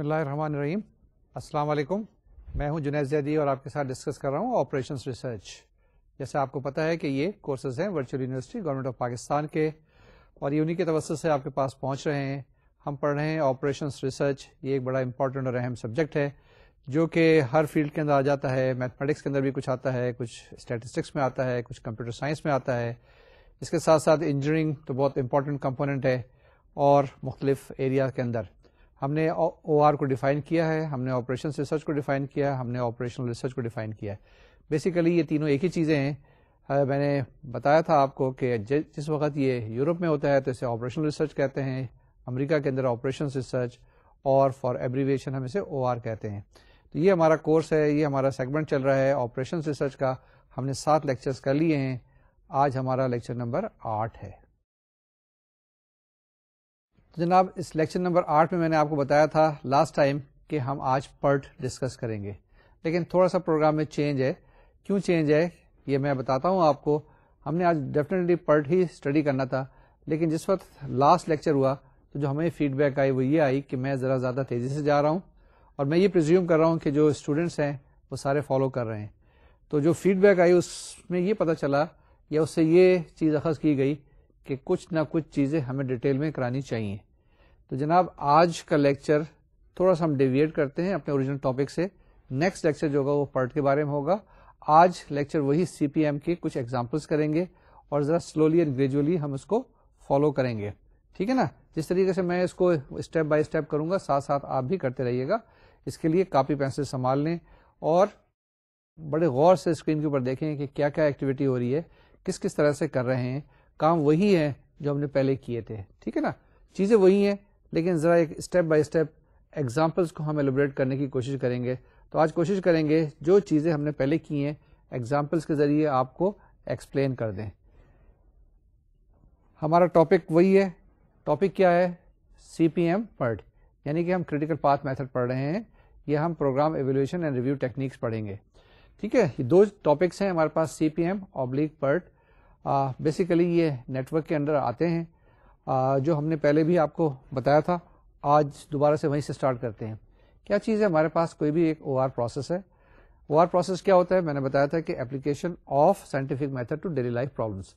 बसमीम अस्सलाम मैं हूं जुनेद जैदी और आपके साथ डिस्कस कर रहा हूं ऑपरेशंस रिसर्च जैसे आपको पता है कि ये कोर्सेज हैं virtual university government of Pakistan के और ये उन्हीं के तवसत से आपके पास पहुंच रहे हैं हम पढ़ रहे हैं ऑपरेशंस रिसर्च ये एक बड़ा इंपॉर्टेंट और अहम सब्जेक्ट है जो कि हर फील्ड के अंदर आ जाता है मैथमेटिक्स के अंदर भी कुछ आता है कुछ स्टैटिस्टिक्स में आता है कुछ कंप्यूटर साइंस में आता है इसके साथ साथ इंजीनियरिंग तो बहुत इंपॉर्टेंट कंपोनेंट है और मुख्तलिफ एरिया के अंदर हमने ओ को डिफाइन किया है हमने ऑपरेशन रिसर्च को डिफाइन किया है हमने ऑपरेशनल रिसर्च को डिफाइन किया है बेसिकली ये तीनों एक ही चीज़ें हैं मैंने बताया था आपको कि जिस वक्त ये यूरोप में होता है तो इसे ऑपरेशनल रिसर्च कहते हैं अमेरिका के अंदर ऑपरेशन रिसर्च और फॉर एब्रीवेशन हम इसे ओ कहते हैं तो ये हमारा कोर्स है ये हमारा सेगमेंट चल रहा है ऑपरेशन रिसर्च का हमने सात लेक्चर्स कर लिए हैं आज हमारा लेक्चर नंबर आठ है तो जनाब इस लेक्चर नंबर आठ में मैंने आपको बताया था लास्ट टाइम कि हम आज पर्ट डिस्कस करेंगे लेकिन थोड़ा सा प्रोग्राम में चेंज है क्यों चेंज है ये मैं बताता हूँ आपको हमने आज डेफिनेटली पर्ट ही स्टडी करना था लेकिन जिस वक्त लास्ट लेक्चर हुआ तो जो हमें फीडबैक आई वो ये आई कि मैं ज़रा ज़्यादा तेज़ी से जा रहा हूँ और मैं ये प्रिज्यूम कर रहा हूँ कि जो स्टूडेंट्स हैं वो सारे फॉलो कर रहे हैं तो जो फीडबैक आई उसमें ये पता चला या उससे ये चीज़ अखज़ की गई कि कुछ ना कुछ चीज़ें हमें डिटेल में करानी चाहिए तो जनाब आज का लेक्चर थोड़ा सा हम डेविएट करते हैं अपने ओरिजिनल टॉपिक से नेक्स्ट लेक्चर जो होगा वो पार्ट के बारे में होगा आज लेक्चर वही सी के कुछ एग्जाम्पल्स करेंगे और ज़रा स्लोली एंड ग्रेजुअली हम उसको फॉलो करेंगे ठीक है ना जिस तरीके से मैं इसको स्टेप बाय स्टेप करूंगा साथ साथ आप भी करते रहिएगा इसके लिए कापी पेंसिल संभाल लें और बड़े गौर से स्क्रीन के ऊपर देखें कि क्या क्या एक्टिविटी हो रही है किस किस तरह से कर रहे हैं काम वही है जो हमने पहले किए थे ठीक है ना चीज़ें वही हैं लेकिन ज़रा एक स्टेप बाय स्टेप एग्जाम्पल्स को हम एलोब्रेट करने की कोशिश करेंगे तो आज कोशिश करेंगे जो चीज़ें हमने पहले की हैं एग्जाम्पल्स के ज़रिए आपको एक्सप्लेन कर दें हमारा टॉपिक वही है टॉपिक क्या है सी पी एम पर्ट यानी कि हम क्रिटिकल पाथ मेथड पढ़ रहे हैं यह हम program evaluation and review techniques पढ़ेंगे ठीक है ये दो टॉपिक्स हैं हमारे पास C P M oblique PERT basically ये नेटवर्क के अंडर आते हैं आ, जो हमने पहले भी आपको बताया था आज दोबारा से वहीं से स्टार्ट करते हैं क्या चीज़ है हमारे पास कोई भी एक ओ प्रोसेस है ओ प्रोसेस क्या होता है मैंने बताया था कि application of scientific method to daily life problems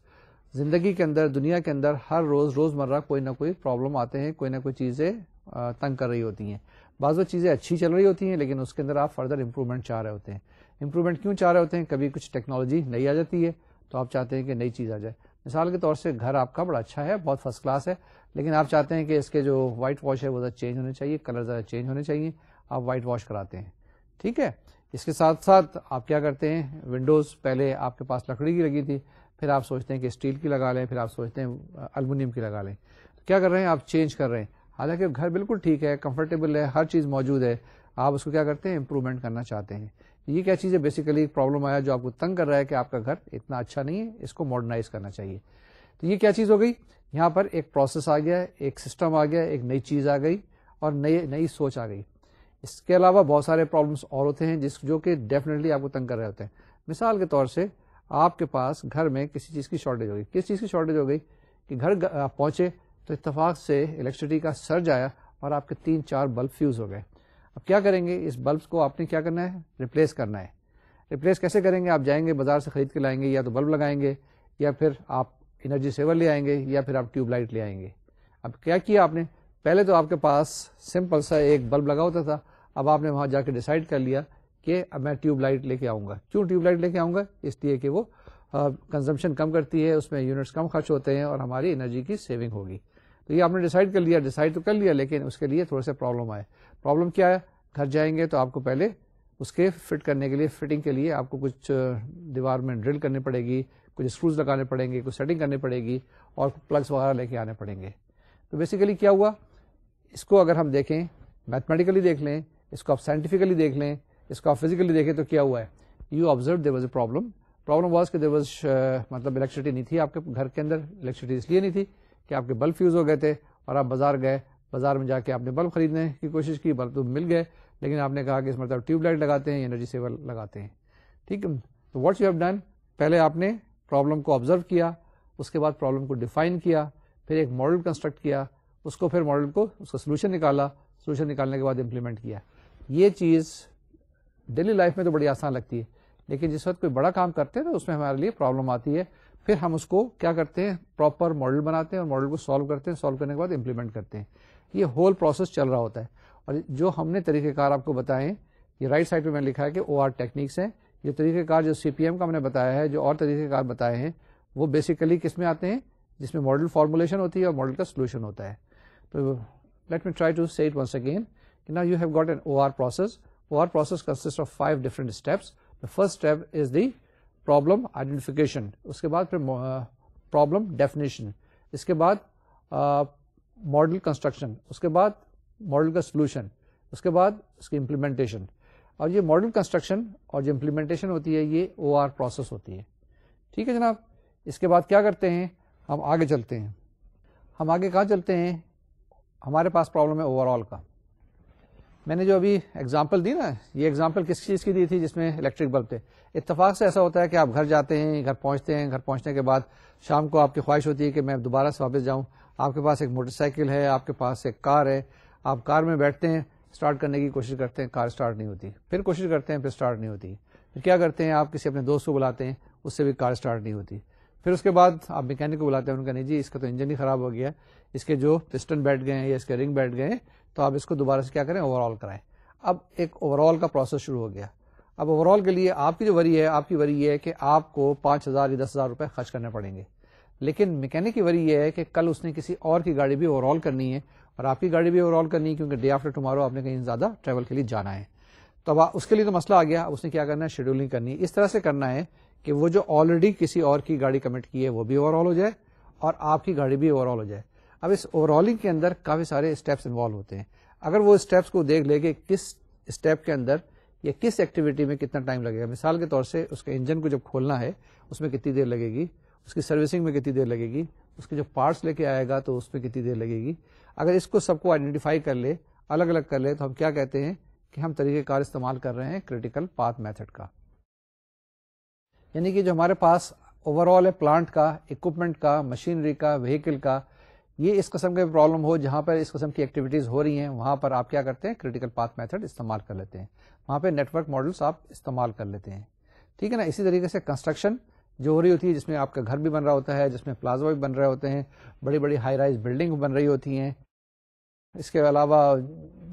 जिंदगी के अंदर दुनिया के अंदर हर रोज रोजमर्रा कोई ना कोई प्रॉब्लम आते हैं कोई ना कोई चीज़ें तंग कर रही होती हैं बाज़ वो चीज़ें अच्छी चल रही होती हैं लेकिन उसके अंदर आप फर्दर इंप्रूवमेंट चाह रहे होते हैं इंप्रूवमेंट क्यों चाह रहे होते हैं कभी कुछ टेक्नोलॉजी नई आ जाती है तो आप चाहते हैं कि नई चीज़ आ जाए मिसाल के तौर से घर आपका बड़ा अच्छा है बहुत फर्स्ट क्लास है लेकिन आप चाहते हैं कि इसके जो वाइट वॉश है वो ज़्यादा चेंज होने चाहिए कलर ज़्यादा चेंज होने चाहिए आप वाइट वॉश कराते हैं ठीक है इसके साथ साथ आप क्या करते हैं विंडोज़ पहले आपके पास लकड़ी की लगी थी फिर आप सोचते हैं कि स्टील की लगा लें फिर आप सोचते हैं अलमिनियम की लगा लें क्या कर रहे हैं आप चेंज कर रहे हैं हालांकि घर बिल्कुल ठीक है कंफर्टेबल है हर चीज़ मौजूद है आप उसको क्या करते हैं इंप्रूवमेंट करना चाहते हैं ये क्या चीज़ है बेसिकली एक प्रॉब्लम आया जो आपको तंग कर रहा है कि आपका घर इतना अच्छा नहीं है इसको मॉडर्नाइज करना चाहिए तो ये क्या चीज़ हो गई यहाँ पर एक प्रोसेस आ गया एक सिस्टम आ गया एक नई चीज़ आ गई और नई नई सोच आ गई इसके अलावा बहुत सारे प्रॉब्लम्स और होते हैं जिस जो कि डेफिनेटली आपको तंग कर रहे होते हैं मिसाल के तौर से आपके पास घर में किसी चीज़ की शॉर्टेज हो गई किस चीज़ की शॉर्टेज हो गई कि घर पहुँचे तो इतफाक से इलेक्ट्रिसिटी का सर्ज आया और आपके तीन चार बल्ब फ्यूज़ हो गए अब क्या करेंगे इस बल्ब को आपने क्या करना है रिप्लेस करना है रिप्लेस कैसे करेंगे आप जाएंगे बाजार से खरीद के लाएंगे या तो बल्ब लगाएंगे या फिर आप एनर्जी सेवर ले आएंगे या फिर आप ट्यूबलाइट ले आएंगे अब क्या किया आपने पहले तो आपके पास सिंपल सा एक बल्ब लगा होता था अब आपने वहां जाके डिसाइड कर लिया कि अब मैं ट्यूबलाइट लेके आऊँगा क्यों ट्यूबलाइट लेके आऊँगा इसलिए कि वो कंजम्पशन कम करती है उसमें यूनिट्स कम खर्च होते हैं और हमारी एनर्जी की सेविंग होगी तो ये आपने डिसाइड कर लिया डिसाइड तो कर लिया लेकिन उसके लिए थोड़े से प्रॉब्लम आए प्रॉब्लम क्या है घर जाएंगे तो आपको पहले उसके फिट करने के लिए फिटिंग के लिए आपको कुछ दीवार में ड्रिल करनी पड़ेगी कुछ स्क्रूज लगाने पड़ेंगे कुछ सेटिंग करनी पड़ेगी और प्लग्स वगैरह लेके आने पड़ेंगे तो बेसिकली क्या हुआ इसको अगर हम देखें मैथमेटिकली देख लें इसको आप साइंटिफिकली देख लें इसको आप फिजिकली देखें तो क्या हुआ है you observe there was a problem problem was कि देर वॉज मतलब इलेक्ट्रिसिटी नहीं थी आपके घर के अंदर इलेक्ट्रिसिटी इसलिए नहीं थी कि आपके बल्ब फ्यूज हो गए थे और आप बाजार गए बाजार में जाके आपने बल्ब खरीदने की कोशिश की बल्ब तो मिल गए लेकिन आपने कहा कि इस मतलब ट्यूबलाइट लगाते हैं एनर्जी सेवर लगाते हैं ठीक है तो व्हाट्स यू हैव डन पहले आपने प्रॉब्लम को ऑब्जर्व किया उसके बाद प्रॉब्लम को डिफाइन किया फिर एक मॉडल कंस्ट्रक्ट किया उसको फिर मॉडल को उसका सोल्यूशन निकाला सोल्यूशन निकालने के बाद इम्प्लीमेंट किया ये चीज़ डेली लाइफ में तो बड़ी आसान लगती है लेकिन जिस वक्त कोई बड़ा काम करते हैं तो उसमें हमारे लिए प्रॉब्लम आती है फिर हम उसको क्या करते हैं प्रॉपर मॉडल बनाते हैं और मॉडल को सॉल्व करते हैं सॉल्व करने के बाद इम्प्लीमेंट करते हैं ये होल प्रोसेस चल रहा होता है और जो हमने तरीक़ेकार आपको बताएं ये राइट साइड पे मैंने लिखा है कि ओ आर टेक्निक्स हैं ये तरीक़ेकार जो सी का हमने बताया है जो और तरीक़ेकार बताए हैं वो बेसिकली किस में आते हैं जिसमें मॉडल फॉर्मुलेशन होती है और मॉडल का सोल्यूशन होता है तो let me try to say it once again now you have got an OR process. OR process consists of five different steps. The first step is the problem identification. उसके बाद फिर uh, problem definition. इसके बाद uh, model construction उसके बाद model का solution उसके बाद उसकी इम्प्लीमेंटेशन और ये मॉडल कंस्ट्रक्शन और जो इम्प्लीमेंटेशन होती है ये ओ प्रोसेस होती है ठीक है जनाब इसके बाद क्या करते हैं हम आगे चलते हैं हम आगे कहाँ चलते हैं हमारे पास प्रॉब्लम है ओवरऑल का मैंने जो अभी एग्जाम्पल दी ना ये एग्जाम्पल किस चीज़ की दी थी जिसमें इलेक्ट्रिक बल्ब थे इतफाक से ऐसा होता है कि आप घर जाते हैं घर पहुंचते हैं घर पहुंचने के बाद शाम को आपकी ख्वाहिश होती है कि मैं दोबारा से वापस जाऊं आपके पास एक मोटरसाइकिल है आपके पास एक कार है आप कार में बैठते हैं स्टार्ट करने की कोशिश करते हैं कार स्टार्ट नहीं होती फिर कोशिश करते हैं फिर स्टार्ट नहीं होती फिर क्या करते हैं आप किसी अपने दोस्त को बुलाते हैं उससे भी कार स्टार्ट नहीं होती फिर उसके बाद आप मैकेनिक को बुलाते हैं उनका नहीं जी इसका तो इंजन ही खराब हो गया इसके जो पिस्टन बैठ गए हैं या इसके रिंग बैठ गए हैं तो आप इसको दोबारा से क्या करें ओवरऑल कराएं अब एक ओवरऑल का प्रोसेस शुरू हो गया अब ओवरऑल के लिए आपकी जो वरी है आपकी वरी ये है कि आपको पाँच हज़ार या दस हज़ार रुपये खर्च करने पड़ेंगे लेकिन मैकेनिक की वरी यह है कि कल उसने किसी और की गाड़ी भी ओवरऑल करनी है और आपकी गाड़ी भी ओवरऑल करनी है क्योंकि डे आफ्टर टुमारो आपने कहीं ज़्यादा ट्रैवल के लिए जाना है तो अब उसके लिए तो मसला आ गया अब उसने क्या करना है शेड्यूलिंग करनी है इस तरह से करना है कि वो जो ऑलरेडी किसी और की गाड़ी कमिट की है वो भी ओवरऑल हो जाए और आपकी गाड़ी भी ओवरऑल हो जाए अब इस ओवरऑलिंग के अंदर काफ़ी सारे स्टेप्स इन्वॉल्व होते हैं अगर वो स्टेप्स को देख ले कि किस स्टेप के अंदर या किस एक्टिविटी में कितना टाइम लगेगा मिसाल के तौर से उसके इंजन को जब खोलना है उसमें कितनी देर लगेगी उसकी सर्विसिंग में कितनी देर लगेगी उसके जो पार्ट्स लेके आएगा तो उसमें कितनी देर लगेगी अगर इसको सबको आइडेंटिफाई कर ले अलग अलग कर ले तो हम क्या कहते हैं कि हम तरीक़ेकार इस्तेमाल कर रहे हैं क्रिटिकल पाथ मेथड का यानी कि जो हमारे पास ओवरऑल है प्लांट का इक्विपमेंट का मशीनरी का व्हीकल का ये इस कस्म के प्रॉब्लम हो जहाँ पर इस कस्म की एक्टिविटीज़ हो रही हैं वहाँ पर आप क्या करते हैं क्रिटिकल पाथ मेथड इस्तेमाल कर लेते हैं वहाँ पर नेटवर्क मॉडल्स आप इस्तेमाल कर लेते हैं ठीक है ना इसी तरीके से कंस्ट्रक्शन जो हो रही होती है जिसमें आपका घर भी बन रहा होता है जिसमें प्लाजा भी बन रहे होते हैं बड़ी बड़ी हाई राइज बिल्डिंग बन रही होती हैं इसके अलावा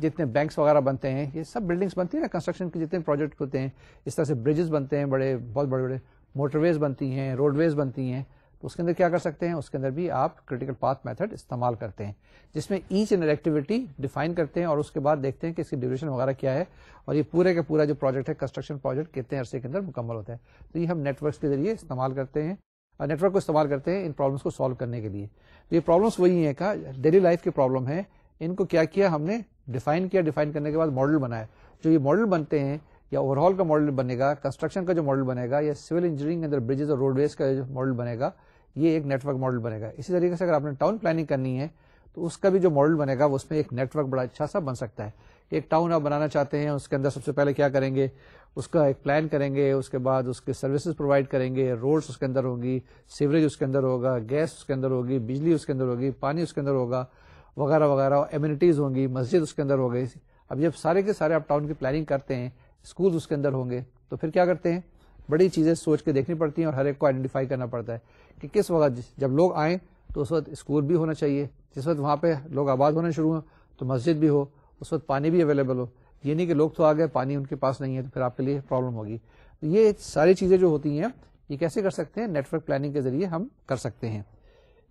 जितने बैंक्स वगैरह बनते हैं ये सब बिल्डिंग्स बनती है ना कंस्ट्रक्शन के जितने प्रोजेक्ट होते हैं इस तरह से ब्रिजेस बनते हैं बड़े बहुत बड़े बड़े मोटरवेज बनती हैं रोडवेज बनती हैं तो उसके अंदर क्या कर सकते हैं उसके अंदर भी आप क्रिटिकल पाथ मेथड इस्तेमाल करते हैं जिसमें ईच एंड एक्टिविटी डिफाइन करते हैं और उसके बाद देखते हैं कि इसकी ड्यूरेशन वगैरह क्या है और ये पूरे का पूरा जो प्रोजेक्ट है कंस्ट्रक्शन प्रोजेक्ट कितने अरसे के अंदर मुकम्मल होता है तो ये हम नेटवर्क के जरिए इस्तेमाल करते हैं नेटवर्क को इस्तेमाल करते हैं इन प्रॉब्लम्स को सॉल्व करने के लिए तो ये प्रॉब्लम्स वही है का डेली लाइफ की प्रॉब्लम है इनको क्या किया हमने डिफाइन किया डिफाइन करने के बाद मॉडल बनाया जो ये मॉडल बनते हैं या ओवरऑल का मॉडल बनेगा कंस्ट्रक्शन का जो मॉडल बनेगा या सिविल इंजीनियरिंग अंदर ब्रिजेज और रोडवेज का जो मॉडल बनेगा ये एक नेटवर्क मॉडल बनेगा इसी तरीके से अगर आपने टाउन प्लानिंग करनी है तो उसका भी जो मॉडल बनेगा उसमें एक नेटवर्क बड़ा अच्छा सा बन सकता है एक टाउन आप बनाना चाहते हैं उसके अंदर सबसे पहले क्या करेंगे उसका एक प्लान करेंगे उसके बाद उसके सर्विसेज प्रोवाइड करेंगे रोड्स उसके अंदर होगी सीवरेज उसके अंदर होगा गैस उसके अंदर होगी बिजली उसके अंदर होगी पानी उसके अंदर होगा वगैरह वगैरह एम्यूनिटीज़ होंगी मस्जिद उसके अंदर हो गई अब जब सारे के सारे आप टाउन की प्लानिंग करते हैं स्कूल उसके अंदर होंगे तो फिर क्या करते हैं बड़ी चीज़ें सोच के देखनी पड़ती हैं और हर एक को आइडेंटिफाई करना पड़ता है कि किस वक्त जब लोग आएँ तो उस वक्त स्कूल भी होना चाहिए जिस वक्त वहाँ पर लोग आबाद होने शुरू हों तो मस्जिद भी हो उस वक्त पानी भी अवेलेबल हो ये नहीं कि लोग तो आ गए पानी उनके पास नहीं है तो फिर आपके लिए प्रॉब्लम होगी तो ये सारी चीज़ें जो होती हैं ये कैसे कर सकते हैं नेटवर्क प्लानिंग के जरिए हम कर सकते हैं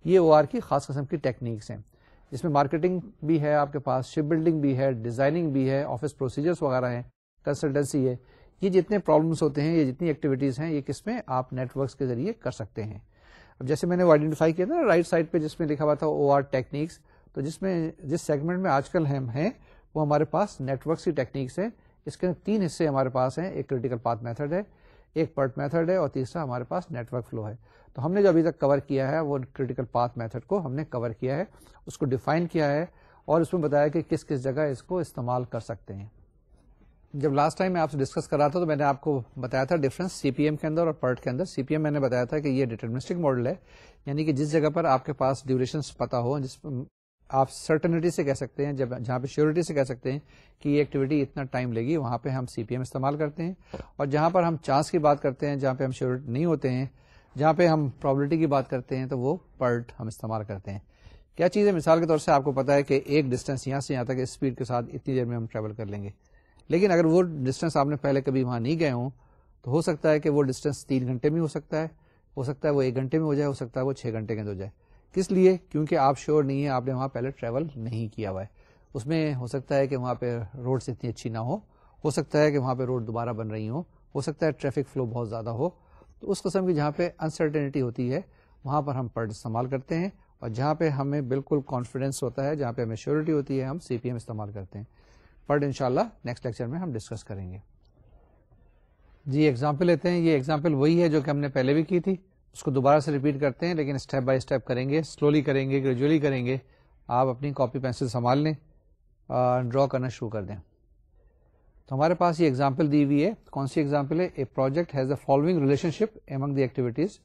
ये ओ की खास कस्म की टेक्निक्स हैं इसमें मार्केटिंग भी है आपके पास शिप बिल्डिंग भी है डिज़ाइनिंग भी है ऑफिस प्रोसीजर्स वगैरह हैं कंसल्टेंसी है ये जितने प्रॉब्लम्स होते हैं ये जितनी एक्टिविटीज़ हैं ये किसमें आप नेटवर्क्स के जरिए कर सकते हैं अब जैसे मैंने आइडेंटिफाई किया था राइट साइड पे जिसमें लिखा हुआ था ओ आर टेक्निक्स तो जिसमें जिस सेगमेंट में आजकल हम हैं वो हमारे पास नेटवर्क्स की टेक्निक्स है इसके तीन हिस्से हमारे पास हैं एक क्रिटिकल पाथ मेथड है एक पर्ट मेथड है और तीसरा हमारे पास नेटवर्क फ्लो है तो हमने जो अभी तक कवर किया है वो क्रिटिकल पाथ मेथड को हमने कवर किया है उसको डिफाइन किया है और उसमें बताया कि किस किस जगह इसको इस्तेमाल कर सकते हैं जब लास्ट टाइम मैं आपसे डिस्कस कर रहा था तो मैंने आपको बताया था डिफरेंस सीपीएम के अंदर और पर्ट के अंदर सीपीएम मैंने बताया था कि ये डिटर्मिनिस्टिक मॉडल है यानी कि जिस जगह पर आपके पास ड्यूरेशन पता हो जिस आप सर्टनिटी से कह सकते हैं जब जहाँ पे श्योरिटी से कह सकते हैं कि ये एक्टिविटी इतना टाइम लेगी वहाँ पे हम सीपीएम इस्तेमाल करते हैं और जहाँ पर हम चांस की बात करते हैं जहाँ पे हम श्योर नहीं होते हैं जहाँ पे हम प्रॉबिलिटी की बात करते हैं तो वो पर्ट हम इस्तेमाल करते हैं क्या चीज़ है मिसाल के तौर से आपको पता है कि एक डिस्टेंस यहाँ से यहाँ तक स्पीड के साथ इतनी देर में हम ट्रेवल कर लेंगे लेकिन अगर वो डिस्टेंस आपने पहले कभी वहाँ नहीं गए हों तो हो सकता है कि वो डिस्टेंस तीन घंटे में हो सकता है हो सकता है वो एक घंटे में हो जाए हो सकता है वो छः घंटे के अंदर हो जाए किस लिए क्योंकि आप श्योर नहीं है आपने वहाँ पहले ट्रैवल नहीं किया हुआ है उसमें हो सकता है कि वहाँ पे रोड्स इतनी अच्छी ना हो हो सकता है कि वहाँ पे रोड दोबारा बन रही हो हो सकता है ट्रैफिक फ्लो बहुत ज़्यादा हो तो उस कस्म की जहाँ पे अनसर्टेनिटी होती है वहाँ पर हम पर्ड इस्तेमाल करते हैं और जहाँ पे हमें बिल्कुल कॉन्फिडेंस होता है जहाँ पे हमें श्योरिटी होती है हम सी इस्तेमाल करते हैं बट इनशाला नेक्स्ट लेक्चर में हम डिस्कस करेंगे जी एग्जाम्पल लेते हैं ये एग्जाम्पल वही है जो कि हमने पहले भी की थी उसको दोबारा से रिपीट करते हैं लेकिन स्टेप बाय स्टेप करेंगे स्लोली करेंगे ग्रेजुअली करेंगे आप अपनी कॉपी पेंसिल संभाल लें ड्रॉ करना शुरू कर दें तो हमारे पास ये एग्जाम्पल दी हुई है कौन सी एग्जाम्पल है a project has the following relationship among the activities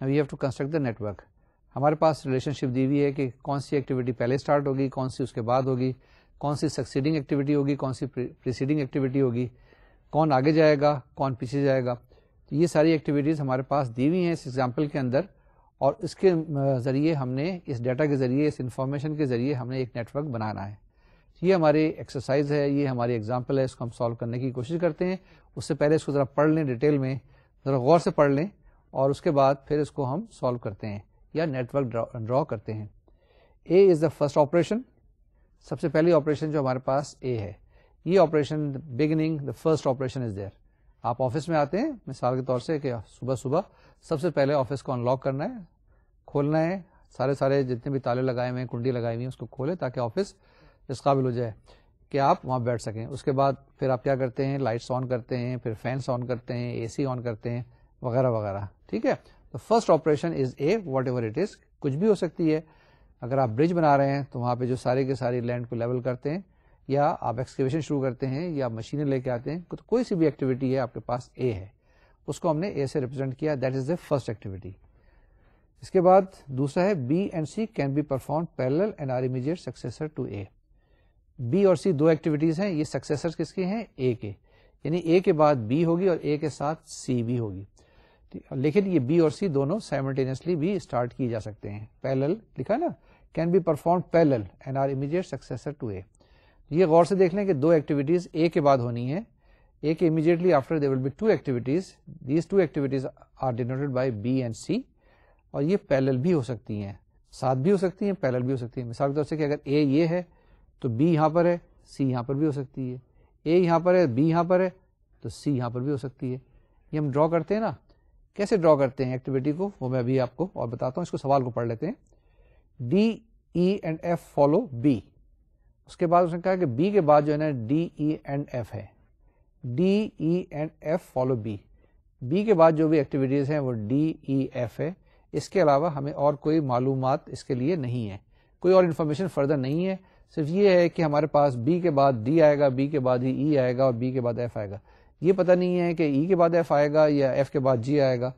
now you have to construct the network हमारे पास रिलेशनशिप दी हुई है कि कौन सी एक्टिविटी पहले स्टार्ट होगी कौन सी उसके बाद होगी कौन सी सक्सीडिंग एक्टिविटी होगी कौन सी प्रिसीडिंग एक्टिविटी होगी कौन आगे जाएगा कौन पीछे जाएगा तो ये सारी एक्टिविटीज़ हमारे पास दी हुई हैं इस एग्जाम्पल के अंदर और इसके ज़रिए हमने इस डाटा के ज़रिए इस इंफॉर्मेशन के ज़रिए हमने एक नेटवर्क बनाना है ये हमारी एक्सरसाइज है ये हमारी एग्जाम्पल है इसको हम सॉल्व करने की कोशिश करते हैं उससे पहले इसको ज़रा पढ़ लें डिटेल में ज़रा गौर से पढ़ लें और उसके बाद फिर इसको हम सॉल्व करते हैं या नेटवर्क ड्रॉ करते हैं A is the first operation सबसे पहली ऑपरेशन जो हमारे पास ए है ये operation beginning the first operation is there आप ऑफिस में आते हैं मिसाल के तौर से कि सुबह सुबह सबसे पहले ऑफिस को अनलॉक करना है खोलना है सारे सारे जितने भी ताले लगाए हुए हैं कुंडी लगाई हुई है उसको खोले ताकि ऑफिस इस काबिल हो जाए कि आप वहाँ बैठ सकें उसके बाद फिर आप क्या करते हैं लाइट्स ऑन करते हैं फिर फैंस ऑन करते हैं एसी ऑन करते हैं वगैरह वगैरह ठीक है तो first operation is A whatever it is कुछ भी हो सकती है अगर आप ब्रिज बना रहे हैं तो वहाँ पे जो सारी के सारी लैंड को लेवल करते हैं या आप एक्सकेवेशन शुरू करते हैं या मशीनें लेके आते हैं तो कोई सी भी एक्टिविटी है आपके पास ए है उसको हमने ए से रिप्रेजेंट किया that is the first activity इसके बाद दूसरा है B and C can be perform parallel and are immediate successor to A B और सी दो एक्टिविटीज हैं ये सक्सेसर किसके हैं ए के यानी ए के बाद बी होगी और ए के साथ सी भी होगी ठीक लेकिन ये बी और सी दोनों साइमल्टेनियसली भी स्टार्ट किए जा सकते हैं पैरल लिखा ना can be perform parallel and are immediate successor to A ये गौर से देख लें कि दो एक्टिविटीज ए के बाद होनी है ए के immediately after they will be two activities these two activities are denoted by B and C और ये पैरल भी हो सकती हैं साथ भी हो सकती हैं पैरल भी हो सकती हैं मिसाल के तौर से कि अगर ए ये है तो बी यहाँ पर है सी यहाँ पर भी हो सकती है ए यहाँ पर है बी यहाँ पर है तो सी यहाँ पर भी हो सकती है ये हम ड्रॉ करते हैं ना कैसे ड्रॉ करते हैं एक्टिविटी को वो मैं अभी आपको और बताता हूँ इसको सवाल को पढ़ लेते हैं D E and F follow B उसके बाद उसने कहा कि बी के बाद जो है ना डी ई एंड एफ है D E and F follow B B के बाद जो भी एक्टिविटीज़ हैं वो डी ई एफ है इसके अलावा हमें और कोई मालूम इसके लिए नहीं है कोई और इन्फॉर्मेशन फर्दर नहीं है सिर्फ ये है कि हमारे पास बी के बाद डी आएगा बी के बाद ही ई e आएगा और बी के बाद एफ आएगा ये पता नहीं है कि ई e के बाद एफ आएगा या एफ के बाद जी आएगा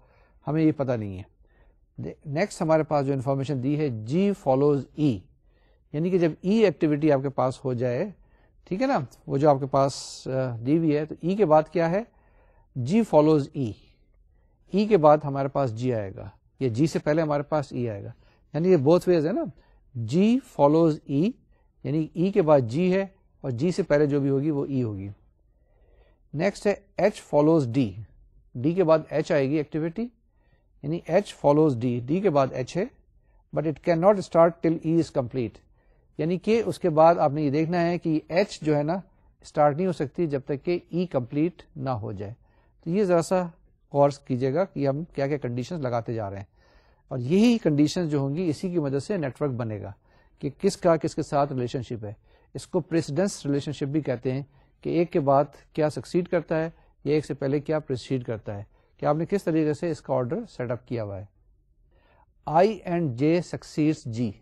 हमें ये पता नहीं है नेक्स्ट हमारे पास जो इन्फॉर्मेशन दी है जी फॉलोज ई यानी कि जब ई e एक्टिविटी आपके पास हो जाए ठीक है ना वो जो आपके पास दी हुई है तो ई e के बाद क्या है जी फॉलोज ई ई के बाद हमारे पास जी आएगा या जी से पहले हमारे पास ई e आएगा यानी ये बोथ वेज है ना जी फॉलोज ई यानी ई e के बाद जी है और जी से पहले जो भी होगी वो ई e होगी नेक्स्ट है एच फॉलोज डी डी के बाद एच आएगी एक्टिविटी यानी एच फॉलोज डी डी के बाद एच है but it can not start till E is complete यानी कि उसके बाद आपने ये देखना है कि एच जो है ना स्टार्ट नहीं हो सकती जब तक कि ई e कम्प्लीट ना हो जाए तो ये जरा सा गौर कीजिएगा कि हम क्या क्या कंडीशन लगाते जा रहे हैं और यही कंडीशन जो होंगी इसी की मदद से नेटवर्क बनेगा कि किसका किसके साथ रिलेशनशिप है इसको प्रेसिडेंस रिलेशनशिप भी कहते हैं कि एक के बाद क्या सक्सीड करता है या एक से पहले क्या प्रोसीड करता है कि आपने किस तरीके से इसका ऑर्डर सेटअप किया हुआ है आई एंड जे सक्सीड्स जी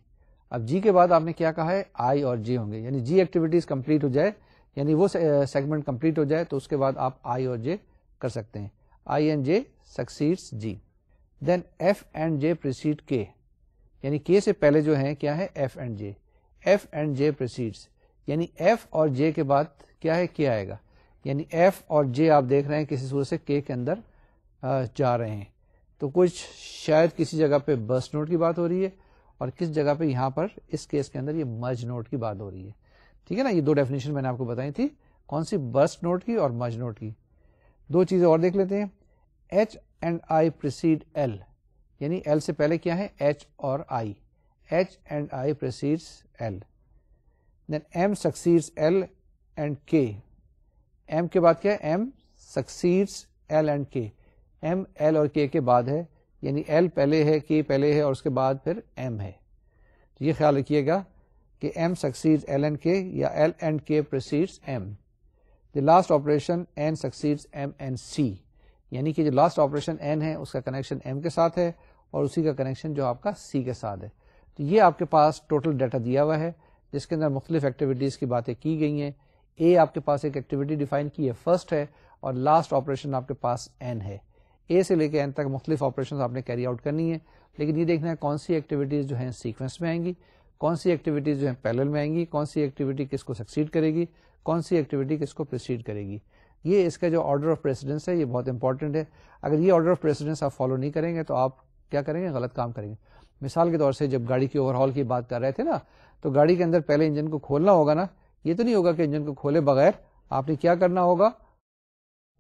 अब जी के बाद आपने क्या कहा है आई और जे होंगे यानी जी एक्टिविटीज कंप्लीट हो जाए यानी वो सेगमेंट कंप्लीट हो जाए तो उसके बाद आप आई और जे कर सकते हैं I and J succeeds G then F and J precede K यानी के से पहले जो है क्या है F and J F and J precedes यानी एफ और जे के बाद क्या है के आएगा यानी एफ और जे आप देख रहे हैं किसी सूरत से के के अंदर जा रहे हैं तो कुछ शायद किसी जगह पे बस नोट की बात हो रही है और किस जगह पे यहाँ पर इस केस के अंदर ये मर्ज नोट की बात हो रही है ठीक है ना ये दो डेफिनेशन मैंने आपको बताई थी कौन सी बस नोट की और मर्ज नोट की दो चीज़ें और देख लेते हैं H and I precede L यानी एल से पहले क्या है एच और I H and I precedes L then M succeeds L and K M के बाद क्या है M succeeds L and K M L और के के बाद है यानी एल पहले है के पहले है और उसके बाद फिर एम है तो ये ख्याल रखिएगा कि M succeeds L and K या L and K proceeds M the last operation N succeeds M and C यानी कि जो लास्ट ऑपरेशन एन है उसका कनेक्शन एम के साथ है और उसी का कनेक्शन जो आपका सी के साथ है तो ये आपके पास टोटल डाटा दिया हुआ है जिसके अंदर मुख्तलिफ एक्टिविटीज़ की बातें की गई हैं ए आपके पास एक एक्टिविटी डिफाइन की है फर्स्ट है और लास्ट ऑपरेशन आपके पास एन है ए से लेकर एन तक मुख्तलिफ ऑपरेशन आपने कैरी आउट करनी है लेकिन ये देखना है कौन सी एक्टिविटीज़ जो हैं सीक्वेंस में आएंगी कौन सी एक्टिविटीज़ जो हैं पैरेलल में आएंगी कौन सी एक्टिविटी किसको सक्सीड करेगी कौन सी एक्टिविटी किसको प्रोसीड करेगी ये इसका जो ऑर्डर ऑफ प्रेसिडेंस है ये बहुत इंपॉर्टेंट है अगर ये ऑर्डर ऑफ प्रेसिडेंस आप फॉलो नहीं करेंगे तो आप क्या करेंगे गलत काम करेंगे मिसाल के तौर से जब गाड़ी की ओवरऑल की बात कर रहे थे ना तो गाड़ी के अंदर पहले इंजन को खोलना होगा ना ये तो नहीं होगा कि इंजन को खोले बगैर आपने क्या करना होगा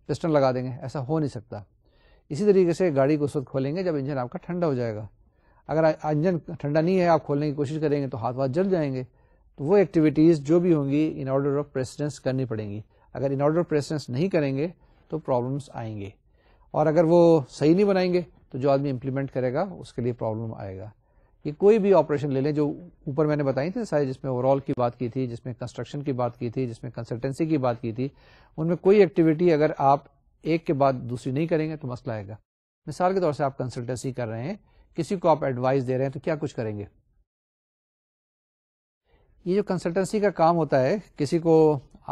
पिस्टन लगा देंगे ऐसा हो नहीं सकता इसी तरीके से गाड़ी को उस वक्त खोलेंगे जब इंजन आपका ठंडा हो जाएगा अगर इंजन ठंडा नहीं है आप खोलने की कोशिश करेंगे तो हाथ वाथ जल जाएंगे तो वो एक्टिविटीज़ जो भी होंगी इन ऑर्डर ऑफ प्रेसिडेंस करनी पड़ेंगी अगर इन ऑर्डर ऑफ प्रेसिडेंस नहीं करेंगे तो प्रॉब्लम्स आएंगे और अगर वो सही नहीं बनाएंगे तो जो आदमी इम्प्लीमेंट करेगा उसके लिए प्रॉब्लम आएगा कि कोई भी ऑपरेशन ले लें जो ऊपर मैंने बताई थी सारी जिसमें ओवरऑल की बात की थी जिसमें कंस्ट्रक्शन की बात की थी जिसमें कंसल्टेंसी की बात की थी उनमें कोई एक्टिविटी अगर आप एक के बाद दूसरी नहीं करेंगे तो मसला आएगा मिसाल के तौर से आप कंसल्टेंसी कर रहे हैं किसी को आप एडवाइस दे रहे हैं तो क्या कुछ करेंगे ये जो कंसल्टेंसी का काम होता है किसी को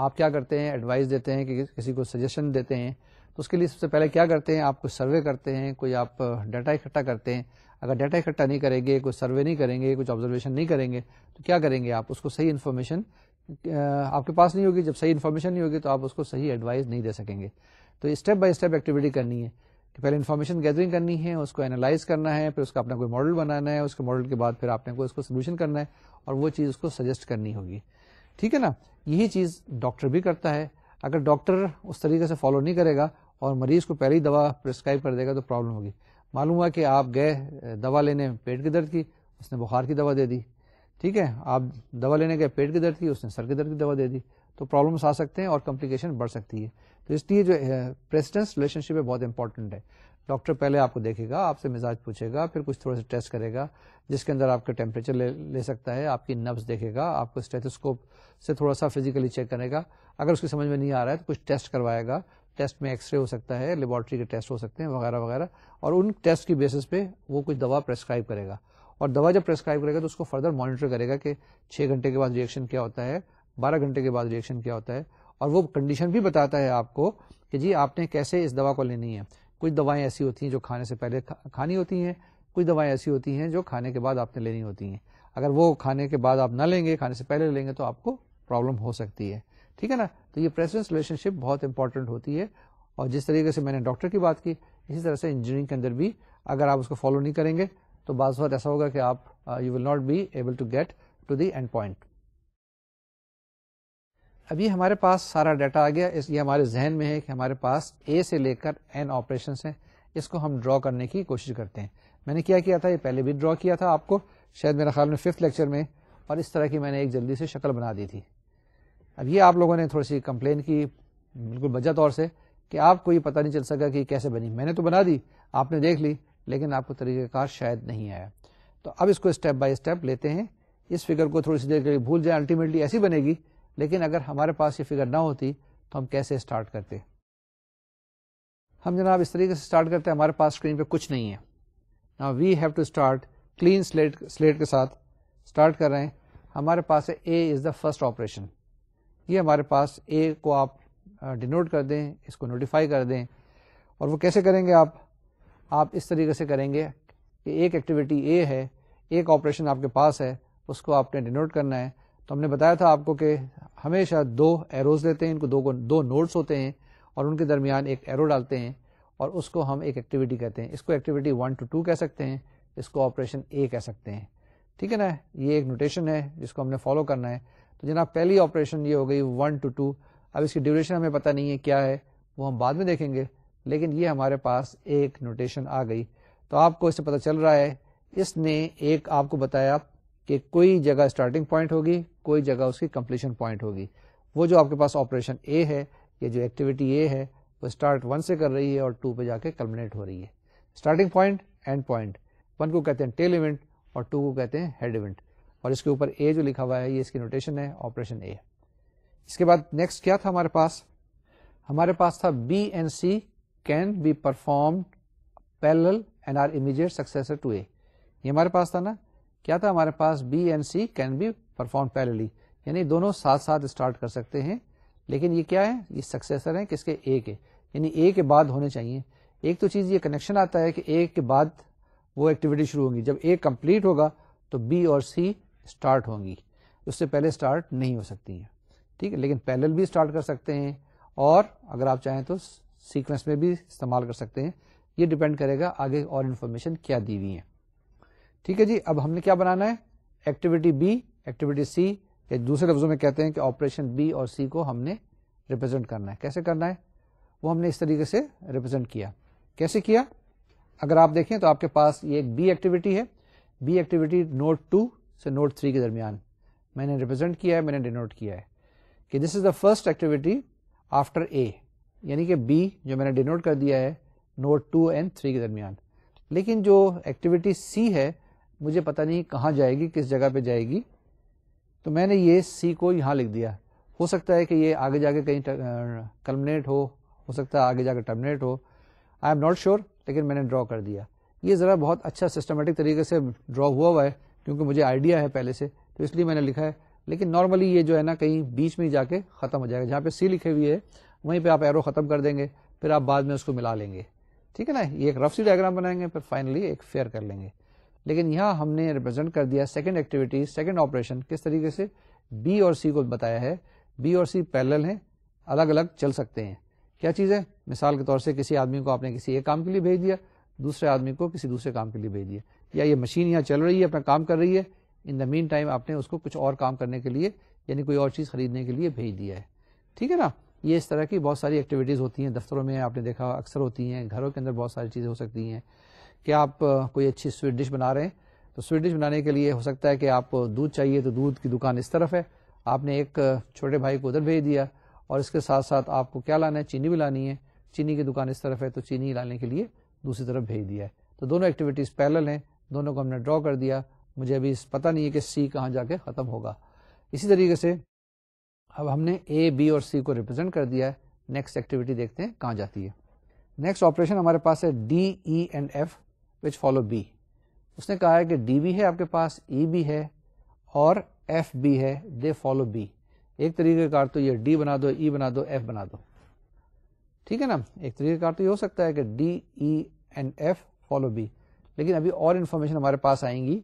आप क्या करते हैं एडवाइस देते हैं कि किसी को सजेशन देते हैं तो उसके लिए सबसे पहले क्या करते हैं आप कुछ सर्वे करते हैं कोई आप डाटा इकट्ठा करते हैं अगर डाटा इकट्ठा नहीं करेंगे कुछ सर्वे नहीं करेंगे कुछ ऑब्जर्वेशन नहीं करेंगे तो क्या करेंगे आप उसको सही इन्फॉर्मेशन आपके पास नहीं होगी जब सही इन्फॉर्मेशन नहीं होगी तो आप उसको सही एडवाइस नहीं दे सकेंगे तो स्टेप बाय स्टेप एक्टिविटी करनी है कि पहले इन्फॉर्मेशन गैदरिंग करनी है उसको एनालाइज करना है फिर उसका अपना कोई मॉडल बनाना है उसके मॉडल के बाद फिर आपने को उसको सोल्यूशन करना है और वो चीज़ उसको सजेस्ट करनी होगी ठीक है ना यही चीज़ डॉक्टर भी करता है अगर डॉक्टर उस तरीके से फॉलो नहीं करेगा और मरीज को पहले ही दवा प्रिस्क्राइब कर देगा तो प्रॉब्लम होगी मालूम हुआ कि आप गए दवा लेने पेट की दर्द की उसने बुखार की दवा दे दी ठीक है आप दवा लेने गए पेट की दर्द की उसने सर की दर्द की दवा दे दी तो प्रॉब्लम्स आ सकते हैं और कॉम्प्लिकेशन बढ़ सकती है तो इसलिए जो प्रेसिडेंस रिलेशनशिप है बहुत इंपॉर्टेंट है डॉक्टर पहले आपको देखेगा आपसे मिजाज पूछेगा फिर कुछ थोड़े से टेस्ट करेगा जिसके अंदर आपका टेम्परेचर ले, ले सकता है आपकी नब्स देखेगा आपको स्टेथोस्कोप से थोड़ा सा फिजिकली चेक करेगा अगर उसकी समझ में नहीं आ रहा है तो कुछ टेस्ट करवाएगा टेस्ट में एक्सरे हो सकता है लेबॉर्ट्री के टेस्ट हो सकते हैं वगैरह वगैरह और उन टेस्ट की बेसिस पे वो कुछ दवा प्रेस्क्राइब करेगा और दवा जब प्रेस्क्राइब करेगा तो उसको फर्दर मॉनिटर करेगा कि छः घंटे के बाद रिएक्शन क्या होता है बारह घंटे के बाद रिएक्शन क्या होता है और वो कंडीशन भी बताता है आपको कि जी आपने कैसे इस दवा को लेनी है कुछ दवाएं ऐसी होती हैं जो खाने से पहले खानी होती हैं कुछ दवाएं ऐसी होती हैं जो खाने के बाद आपने लेनी होती हैं अगर वो खाने के बाद आप ना लेंगे खाने से पहले लेंगे तो आपको प्रॉब्लम हो सकती है ठीक है ना तो ये प्रेसिडेंस रिलेशनशिप बहुत इंपॉर्टेंट होती है और जिस तरीके से मैंने डॉक्टर की बात की इसी तरह से इंजीनियरिंग के अंदर भी अगर आप उसको फॉलो नहीं करेंगे तो बाज ऐसा होगा कि आप you will not be able to get to the end point अभी हमारे पास सारा डाटा आ गया इस ये हमारे जहन में है कि हमारे पास ए से लेकर एन ऑपरेशन हैं इसको हम ड्रॉ करने की कोशिश करते हैं मैंने क्या किया था ये पहले भी ड्रॉ किया था आपको शायद मेरे ख्याल में फिफ्थ लेक्चर में और इस तरह की मैंने एक जल्दी से शक्ल बना दी थी अब ये आप लोगों ने थोड़ी सी कंप्लेन की बिल्कुल बजा तौर से कि आपको ये पता नहीं चल सका कि कैसे बनी मैंने तो बना दी आपने देख ली लेकिन आपको तरीक़ाकार शायद नहीं आया तो अब इसको स्टेप बाय स्टेप लेते हैं इस फिगर को थोड़ी सी देर के लिए भूल जाए अल्टीमेटली ऐसी बनेगी लेकिन अगर हमारे पास ये फिगर ना होती तो हम कैसे स्टार्ट करते हम जनाब इस तरीके से स्टार्ट करते हैं हमारे पास स्क्रीन पे कुछ नहीं है ना we have to start clean slate slate के साथ स्टार्ट कर रहे हैं हमारे पास है A is the first operation ये हमारे पास ए को आप डिनोट कर दें इसको नोटिफाई कर दें और वो कैसे करेंगे आप आप इस तरीके से करेंगे कि एक एक्टिविटी ए है एक ऑपरेशन आपके पास है उसको आपने डिनोट करना है तो हमने बताया था आपको कि हमेशा दो एरोज लेते हैं इनको दो को दो नोट्स होते हैं और उनके दरमियान एक एरो डालते हैं और उसको हम एक एक्टिविटी कहते हैं इसको एक्टिविटी वन टू टू कह सकते हैं इसको ऑपरेशन ए कह सकते हैं ठीक है ना ये एक नोटेशन है जिसको हमने फॉलो करना है तो जनाब पहली ऑपरेशन ये हो गई वन टू टू अब इसकी ड्यूरेशन हमें पता नहीं है क्या है वो हम बाद में देखेंगे लेकिन ये हमारे पास एक नोटेशन आ गई तो आपको इससे पता चल रहा है इसने एक आपको बताया कि कोई जगह स्टार्टिंग पॉइंट होगी कोई जगह उसकी कंप्लीशन पॉइंट होगी वो जो आपके पास ऑपरेशन ए है ये जो एक्टिविटी ए है वो स्टार्ट वन से कर रही है और टू पे जाके कलमिनेट हो रही है starting point end point one को कहते हैं टेल इवेंट और टू को कहते हैं हेड इवेंट और इसके ऊपर ए जो लिखा हुआ है ये इसकी नोटेशन है ऑपरेशन ए इसके बाद नेक्स्ट क्या था हमारे पास हमारे पास था B and C can be perform parallel and are immediate successor to A ये हमारे पास था ना क्या था हमारे पास B and C can be perform parallelly यानी दोनों साथ साथ स्टार्ट कर सकते हैं लेकिन ये क्या है ये सक्सेसर है किसके ए के यानी ए के बाद होने चाहिए एक तो चीज ये कनेक्शन आता है कि ए के बाद वो एक्टिविटी शुरू होगी जब ए कंप्लीट होगा तो बी और सी स्टार्ट होंगी उससे पहले स्टार्ट नहीं हो सकती हैं ठीक है लेकिन पैरेलल भी स्टार्ट कर सकते हैं और अगर आप चाहें तो सीक्वेंस में भी इस्तेमाल कर सकते हैं ये डिपेंड करेगा आगे और इन्फॉर्मेशन क्या दी हुई है ठीक है जी अब हमने क्या बनाना है एक्टिविटी बी एक्टिविटी सी या दूसरे लफ्जों में कहते हैं कि ऑपरेशन बी और सी को हमने रिप्रेजेंट करना है कैसे करना है वो हमने इस तरीके से रिप्रेजेंट किया कैसे किया अगर आप देखें तो आपके पास ये एक बी एक्टिविटी है बी एक्टिविटी नोट टू से नोट थ्री के दरमियान मैंने रिप्रेजेंट किया है मैंने डिनोट किया है कि this is the first activity after A यानी कि बी जो मैंने डिनोट कर दिया है नोट टू एंड थ्री के दरमियान लेकिन जो एक्टिविटी सी है मुझे पता नहीं कहाँ जाएगी किस जगह पे जाएगी तो मैंने ये सी को यहाँ लिख दिया हो सकता है कि ये आगे जाके कहीं कलमिनेट हो हो सकता है आगे जाके टर्मिनेट हो आई एम नॉट श्योर लेकिन मैंने ड्रॉ कर दिया ये ज़रा बहुत अच्छा सिस्टमेटिक तरीके से ड्रॉ हुआ हुआ है क्योंकि मुझे आइडिया है पहले से तो इसलिए मैंने लिखा है लेकिन नॉर्मली ये जो है ना कहीं बीच में जाके ख़त्म हो जाएगा जहाँ पे सी लिखे हुई है वहीं पे आप एरो ख़त्म कर देंगे फिर आप बाद में उसको मिला लेंगे ठीक है ना ये एक रफ सी डायग्राम बनाएंगे फिर फाइनली एक फेयर कर लेंगे लेकिन यहाँ हमने रिप्रेजेंट कर दिया सेकेंड एक्टिविटी सेकेंड ऑपरेशन किस तरीके से बी और सी को बताया है बी और सी पैरेलल हैं अलग अलग चल सकते हैं क्या चीज़ है मिसाल के तौर से किसी आदमी को आपने किसी एक काम के लिए भेज दिया दूसरे आदमी को किसी दूसरे काम के लिए भेज दिया या ये मशीन यहाँ चल रही है अपना काम कर रही है इन द मीन टाइम आपने उसको कुछ और काम करने के लिए यानी कोई और चीज़ खरीदने के लिए भेज दिया है ठीक है ना ये इस तरह की बहुत सारी एक्टिविटीज़ होती हैं दफ्तरों में आपने देखा अक्सर होती हैं घरों के अंदर बहुत सारी चीज़ें हो सकती हैं कि आप कोई अच्छी स्वीट डिश बना रहे हैं तो स्वीट डिश बनाने के लिए हो सकता है कि आप दूध चाहिए तो दूध की दुकान इस तरफ है आपने एक छोटे भाई को उधर भेज दिया और इसके साथ साथ आपको क्या लाना है चीनी भी लानी है चीनी की दुकान इस तरफ है तो चीनी लाने के लिए दूसरी तरफ भेज दिया है तो दोनों एक्टिविटीज़ पैरल हैं दोनों को हमने ड्रॉ कर दिया मुझे अभी पता नहीं है कि सी कहाँ जाके ख़त्म होगा इसी तरीके से अब हमने ए बी और सी को रिप्रेजेंट कर दिया है नेक्स्ट एक्टिविटी देखते हैं कहाँ जाती है नेक्स्ट ऑपरेशन हमारे पास है D E and F which follow B उसने कहा है कि डी भी है आपके पास ई e भी है और एफ भी है दे फॉलो बी एक तरीकेकार तो ये डी बना दो ई e बना दो एफ बना दो ठीक है ना एक तरीकेकार तो ये हो सकता है कि D E and F follow B लेकिन अभी और इन्फॉर्मेशन हमारे पास आएंगी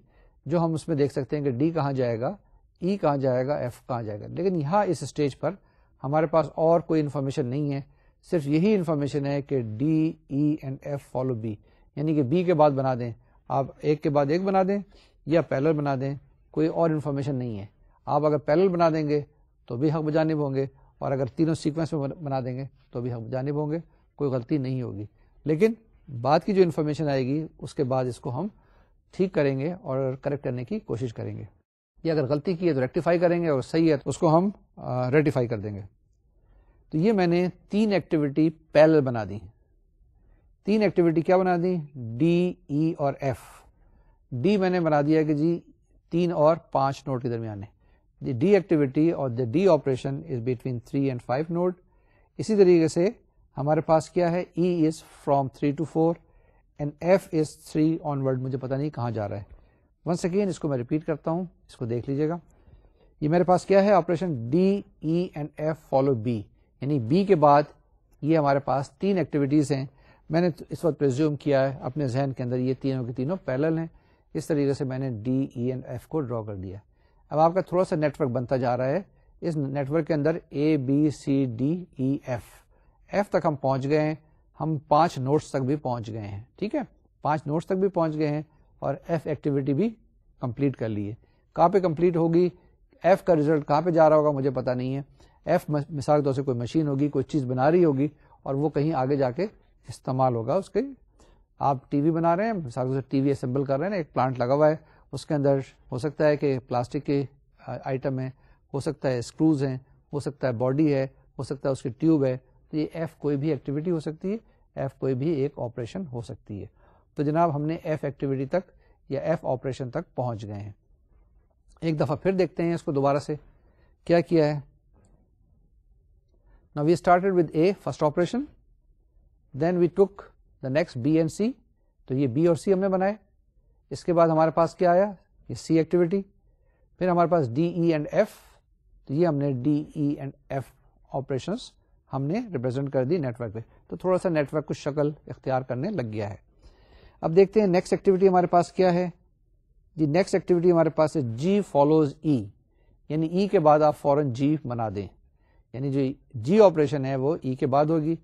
जो हम उसमें देख सकते हैं कि डी कहाँ जाएगा ई e कहाँ जाएगा एफ कहाँ जाएगा लेकिन यहाँ इस स्टेज पर हमारे पास और कोई इन्फॉर्मेशन नहीं है सिर्फ यही इन्फॉर्मेशन है कि D E and F follow B यानी कि बी के बाद बना दें आप एक के बाद एक बना दें या पैलर बना दें कोई और इन्फॉर्मेशन नहीं है आप अगर पैलर बना देंगे तो भी हक बजानिब होंगे और अगर तीनों सीक्वेंस में बना देंगे तो भी हक बजानिब होंगे कोई गलती नहीं होगी लेकिन बाद की जो इन्फॉर्मेशन आएगी उसके बाद इसको हम ठीक करेंगे और करेक्ट करने की कोशिश करेंगे ये अगर गलती की है तो रेक्टिफाई करेंगे और सही है तो उसको हम रेटिफाई कर देंगे तो ये मैंने तीन एक्टिविटी पैरल बना दी तीन एक्टिविटी क्या बना दी डी ई e और एफ डी मैंने बना दिया कि जी तीन और पांच नोट के दरमियान है डी एक्टिविटी और the D operation is between three and five node इसी तरीके से हमारे पास क्या है E is from three to four and F is three onward मुझे पता नहीं कहाँ जा रहा है वंस अगेन इसको मैं रिपीट करता हूँ इसको देख लीजिएगा ये मेरे पास क्या है operation D E and F follow B यानी बी के बाद ये हमारे पास तीन एक्टिविटीज़ हैं मैंने तो इस वक्त प्रिज्यूम किया है अपने जहन के अंदर ये तीनों के तीनों पैरल हैं इस तरीके से मैंने डी ई एंड एफ को ड्रॉ कर दिया अब आपका थोड़ा सा नेटवर्क बनता जा रहा है इस नेटवर्क के अंदर A B C D E F F तक हम पहुंच गए हैं हम पांच नोट्स तक भी पहुंच गए हैं ठीक है पांच नोट्स तक भी पहुंच गए हैं और एफ एक्टिविटी भी कंप्लीट कर ली है कहाँ पे कंप्लीट होगी एफ का रिजल्ट कहाँ पे जा रहा होगा मुझे पता नहीं है एफ मिसाल के तौर से कोई मशीन होगी कोई चीज़ बना रही होगी और वो कहीं आगे जाके इस्तेमाल होगा उसके आप टीवी बना रहे हैं मिसाल के तौर से टीवी असेंबल कर रहे हैं एक प्लांट लगा हुआ है उसके अंदर हो सकता है कि प्लास्टिक के आइटम है हो सकता है स्क्रूज हैं हो सकता है बॉडी है हो सकता है उसकी ट्यूब है तो ये एफ कोई भी एक्टिविटी हो सकती है एफ कोई भी एक ऑपरेशन हो सकती है तो जनाब हमने एफ एक्टिविटी तक या एफ ऑपरेशन तक पहुंच गए हैं एक दफ़ा फिर देखते हैं इसको दोबारा से क्या किया है now we started with a first operation then we took the next b and c तो ये b और c हमने बनाए इसके बाद हमारे पास क्या आया ये c एक्टिविटी फिर हमारे पास d e एंड f तो ये हमने d e and f operations हमने रिप्रेजेंट कर दी नेटवर्क पे तो थोड़ा सा नेटवर्क को शक्ल इख्तियार करने लग गया है अब देखते हैं नेक्स्ट एक्टिविटी हमारे पास क्या है जी नेक्स्ट एक्टिविटी हमारे पास है जी फॉलोज ई यानी ई e के बाद आप फॉरन जी बना दें यानी जो जी ऑपरेशन है वो ई e के बाद होगी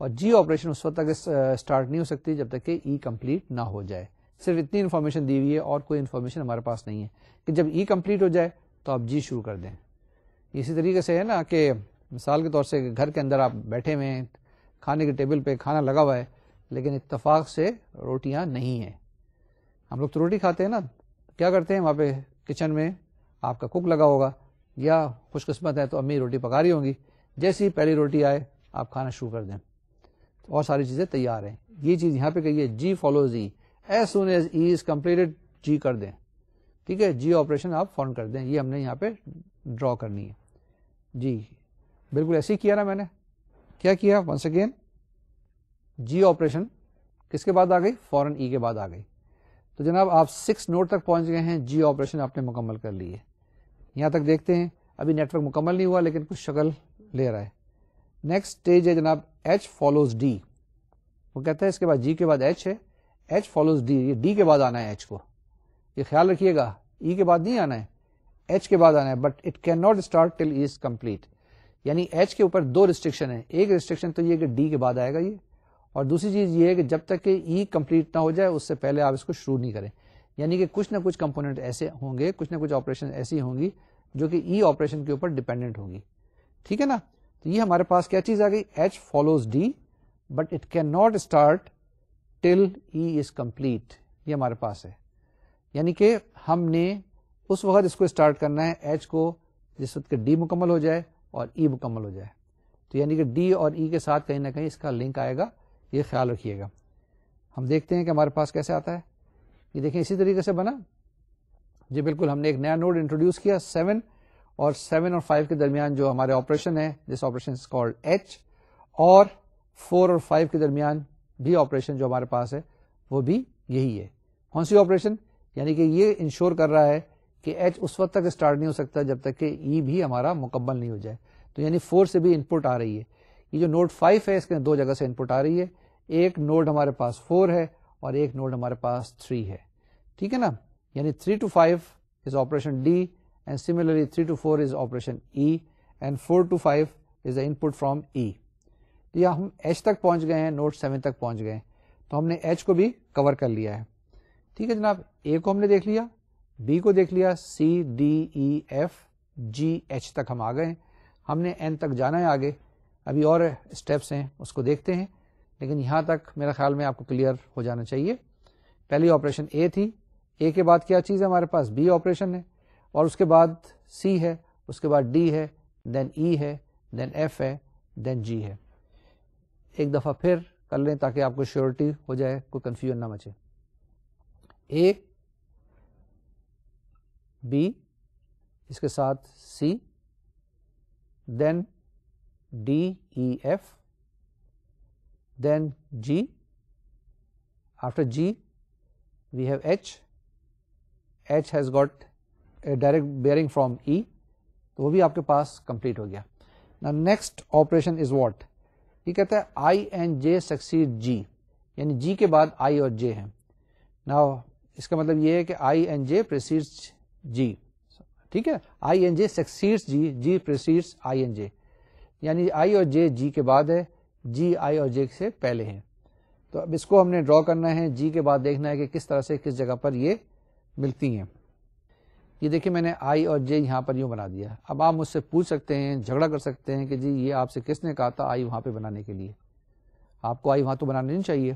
और जी ऑपरेशन उस वक्त तक स्टार्ट नहीं हो सकती जब तक कि ई e कंप्लीट ना हो जाए सिर्फ इतनी इन्फॉर्मेशन दी हुई है और कोई इन्फॉर्मेशन हमारे पास नहीं है कि जब ई कंप्लीट हो जाए तो आप जी शुरू कर दें इसी तरीके से है ना कि मिसाल के तौर से घर के अंदर आप बैठे हुए हैं खाने के टेबल पे खाना लगा हुआ है लेकिन इतफाक से रोटियां नहीं हैं हम लोग तो रोटी खाते हैं ना क्या करते हैं वहाँ पे किचन में आपका कुक लगा होगा या खुशकस्मत है तो अम्मी रोटी पका रही होंगी जैसे ही पहली रोटी आए आप खाना शुरू कर दें तो और सारी चीज़ें तैयार हैं ये चीज़ यहाँ पे कहिए G follow G as soon as E is completed G कर दें ठीक है जी ऑपरेशन आप फॉर्म कर दें ये हमने यहाँ पे ड्रॉ करनी है जी बिल्कुल ऐसे ही किया ना मैंने क्या किया वंस अगेन जी ऑपरेशन किसके बाद आ गई फॉरन ई e के बाद आ गई तो जनाब आप सिक्स नोट तक पहुंच गए हैं जी ऑपरेशन आपने मुकम्मल कर ली है यहाँ तक देखते हैं अभी नेटवर्क मुकम्मल नहीं हुआ लेकिन कुछ शक्ल ले रहा है नेक्स्ट स्टेज है जनाब एच फॉलोज डी वो कहता है इसके बाद जी के बाद एच है एच फॉलोज डी ये डी के बाद आना है एच को ये ख्याल रखिएगा ई e के बाद नहीं आना है एच के बाद आना है but it can not start till E is complete यानी एच के ऊपर दो रिस्ट्रिक्शन है एक रिस्ट्रिक्शन तो ये कि डी के बाद आएगा ये और दूसरी चीज ये है कि जब तक कि ई e कंप्लीट ना हो जाए उससे पहले आप इसको शुरू नहीं करें यानी कि कुछ ना कुछ कंपोनेंट ऐसे होंगे कुछ ना कुछ ऑपरेशन ऐसी होंगी जो कि ई e ऑपरेशन के ऊपर डिपेंडेंट होगी ठीक है ना तो ये हमारे पास क्या चीज आ गई H follows D but it can not start till E is complete ये हमारे पास है यानी कि हमने उस वक्त इसको स्टार्ट करना है एच को जिस वक्त डी मुकम्मल हो जाए और ई e मुकम्मल हो जाए तो यानी कि डी और ई e के साथ कहीं ना कहीं इसका लिंक आएगा ये ख्याल रखिएगा हम देखते हैं कि हमारे पास कैसे आता है ये देखें इसी तरीके से बना जी बिल्कुल हमने एक नया नोड इंट्रोड्यूस किया सेवन और सेवन और फाइव के दरमियान जो हमारे ऑपरेशन है this operation is called H और फोर और फाइव के दरमियान भी ऑपरेशन जो हमारे पास है वो भी यही है कौन सी ऑपरेशन यानी कि ये इंश्योर कर रहा है कि एच उस वक्त तक स्टार्ट नहीं हो सकता जब तक कि ई e भी हमारा मुकम्मल नहीं हो जाए तो यानी फोर से भी इनपुट आ रही है ये जो नोड फाइव है इसके दो जगह से इनपुट आ रही है एक नोड हमारे पास फोर है और एक नोड हमारे पास थ्री है ठीक है ना यानी three to five is operation D and similarly three to four is operation E and four to five is the input from E तो या हम एच तक पहुंच गए हैं नोट सेवन तक पहुंच गए हैं तो हमने एच को भी कवर कर लिया है ठीक है जनाब ए को हमने देख लिया बी को देख लिया C D E F G H तक हम आ गए हमने एन तक जाना है आगे अभी और स्टेप्स हैं उसको देखते हैं लेकिन यहाँ तक मेरा ख्याल में आपको क्लियर हो जाना चाहिए पहली ऑपरेशन ए थी ए के बाद क्या चीज़ है हमारे पास बी ऑपरेशन है और उसके बाद सी है उसके बाद डी है देन ई e है देन एफ है देन जी है एक दफ़ा फिर कर लें ताकि आपको श्योरिटी हो जाए कोई कन्फ्यूजन ना मचे ए बी इसके साथ C then D E F then G after g we have h h has got a direct bearing from e तो वो भी आपके पास कंप्लीट हो गया ना नेक्स्ट ऑपरेशन इज वॉट ये कहता है आई एंड जे सक्सीड जी यानी जी के बाद आई और जे है ना इसका मतलब ये है कि आई एंड जे प्रेसीड्स जी ठीक है I and J succeeds G G proceeds I and J यानी आई और जे जी के बाद है जी आई और जे से पहले हैं तो अब इसको हमने ड्रॉ करना है जी के बाद देखना है कि किस तरह से किस जगह पर ये मिलती हैं ये देखिए मैंने आई और जे यहाँ पर यूँ बना दिया अब आप मुझसे पूछ सकते हैं झगड़ा कर सकते हैं कि जी ये आपसे किसने कहा था आई वहाँ पे बनाने के लिए आपको आई वहाँ तो बनाना नहीं चाहिए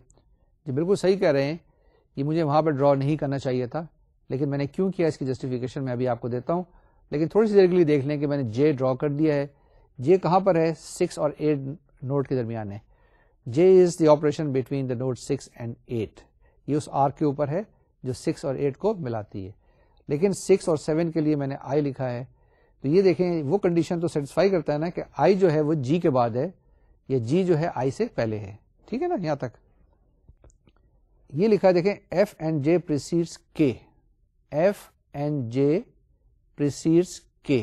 जी बिल्कुल सही कह रहे हैं कि मुझे वहाँ पर ड्रॉ नहीं करना चाहिए था लेकिन मैंने क्यों किया इसकी जस्टिफिकेशन मैं अभी आपको देता हूँ लेकिन थोड़ी सी देर के लिए देख लें कि मैंने जे ड्रॉ कर दिया है जे कहाँ पर है सिक्स और एट नोट के दरमियान है J is the operation between the node six and eight ये उस आर के ऊपर है जो सिक्स और एट को मिलाती है लेकिन सिक्स और सेवन के लिए मैंने आई लिखा है तो ये देखें वो कंडीशन तो सेटिस्फाई करता है ना कि आई जो है वो जी के बाद है या जी जो है आई से पहले है ठीक है ना यहां तक ये लिखा है देखें F and J precedes K F and J precedes K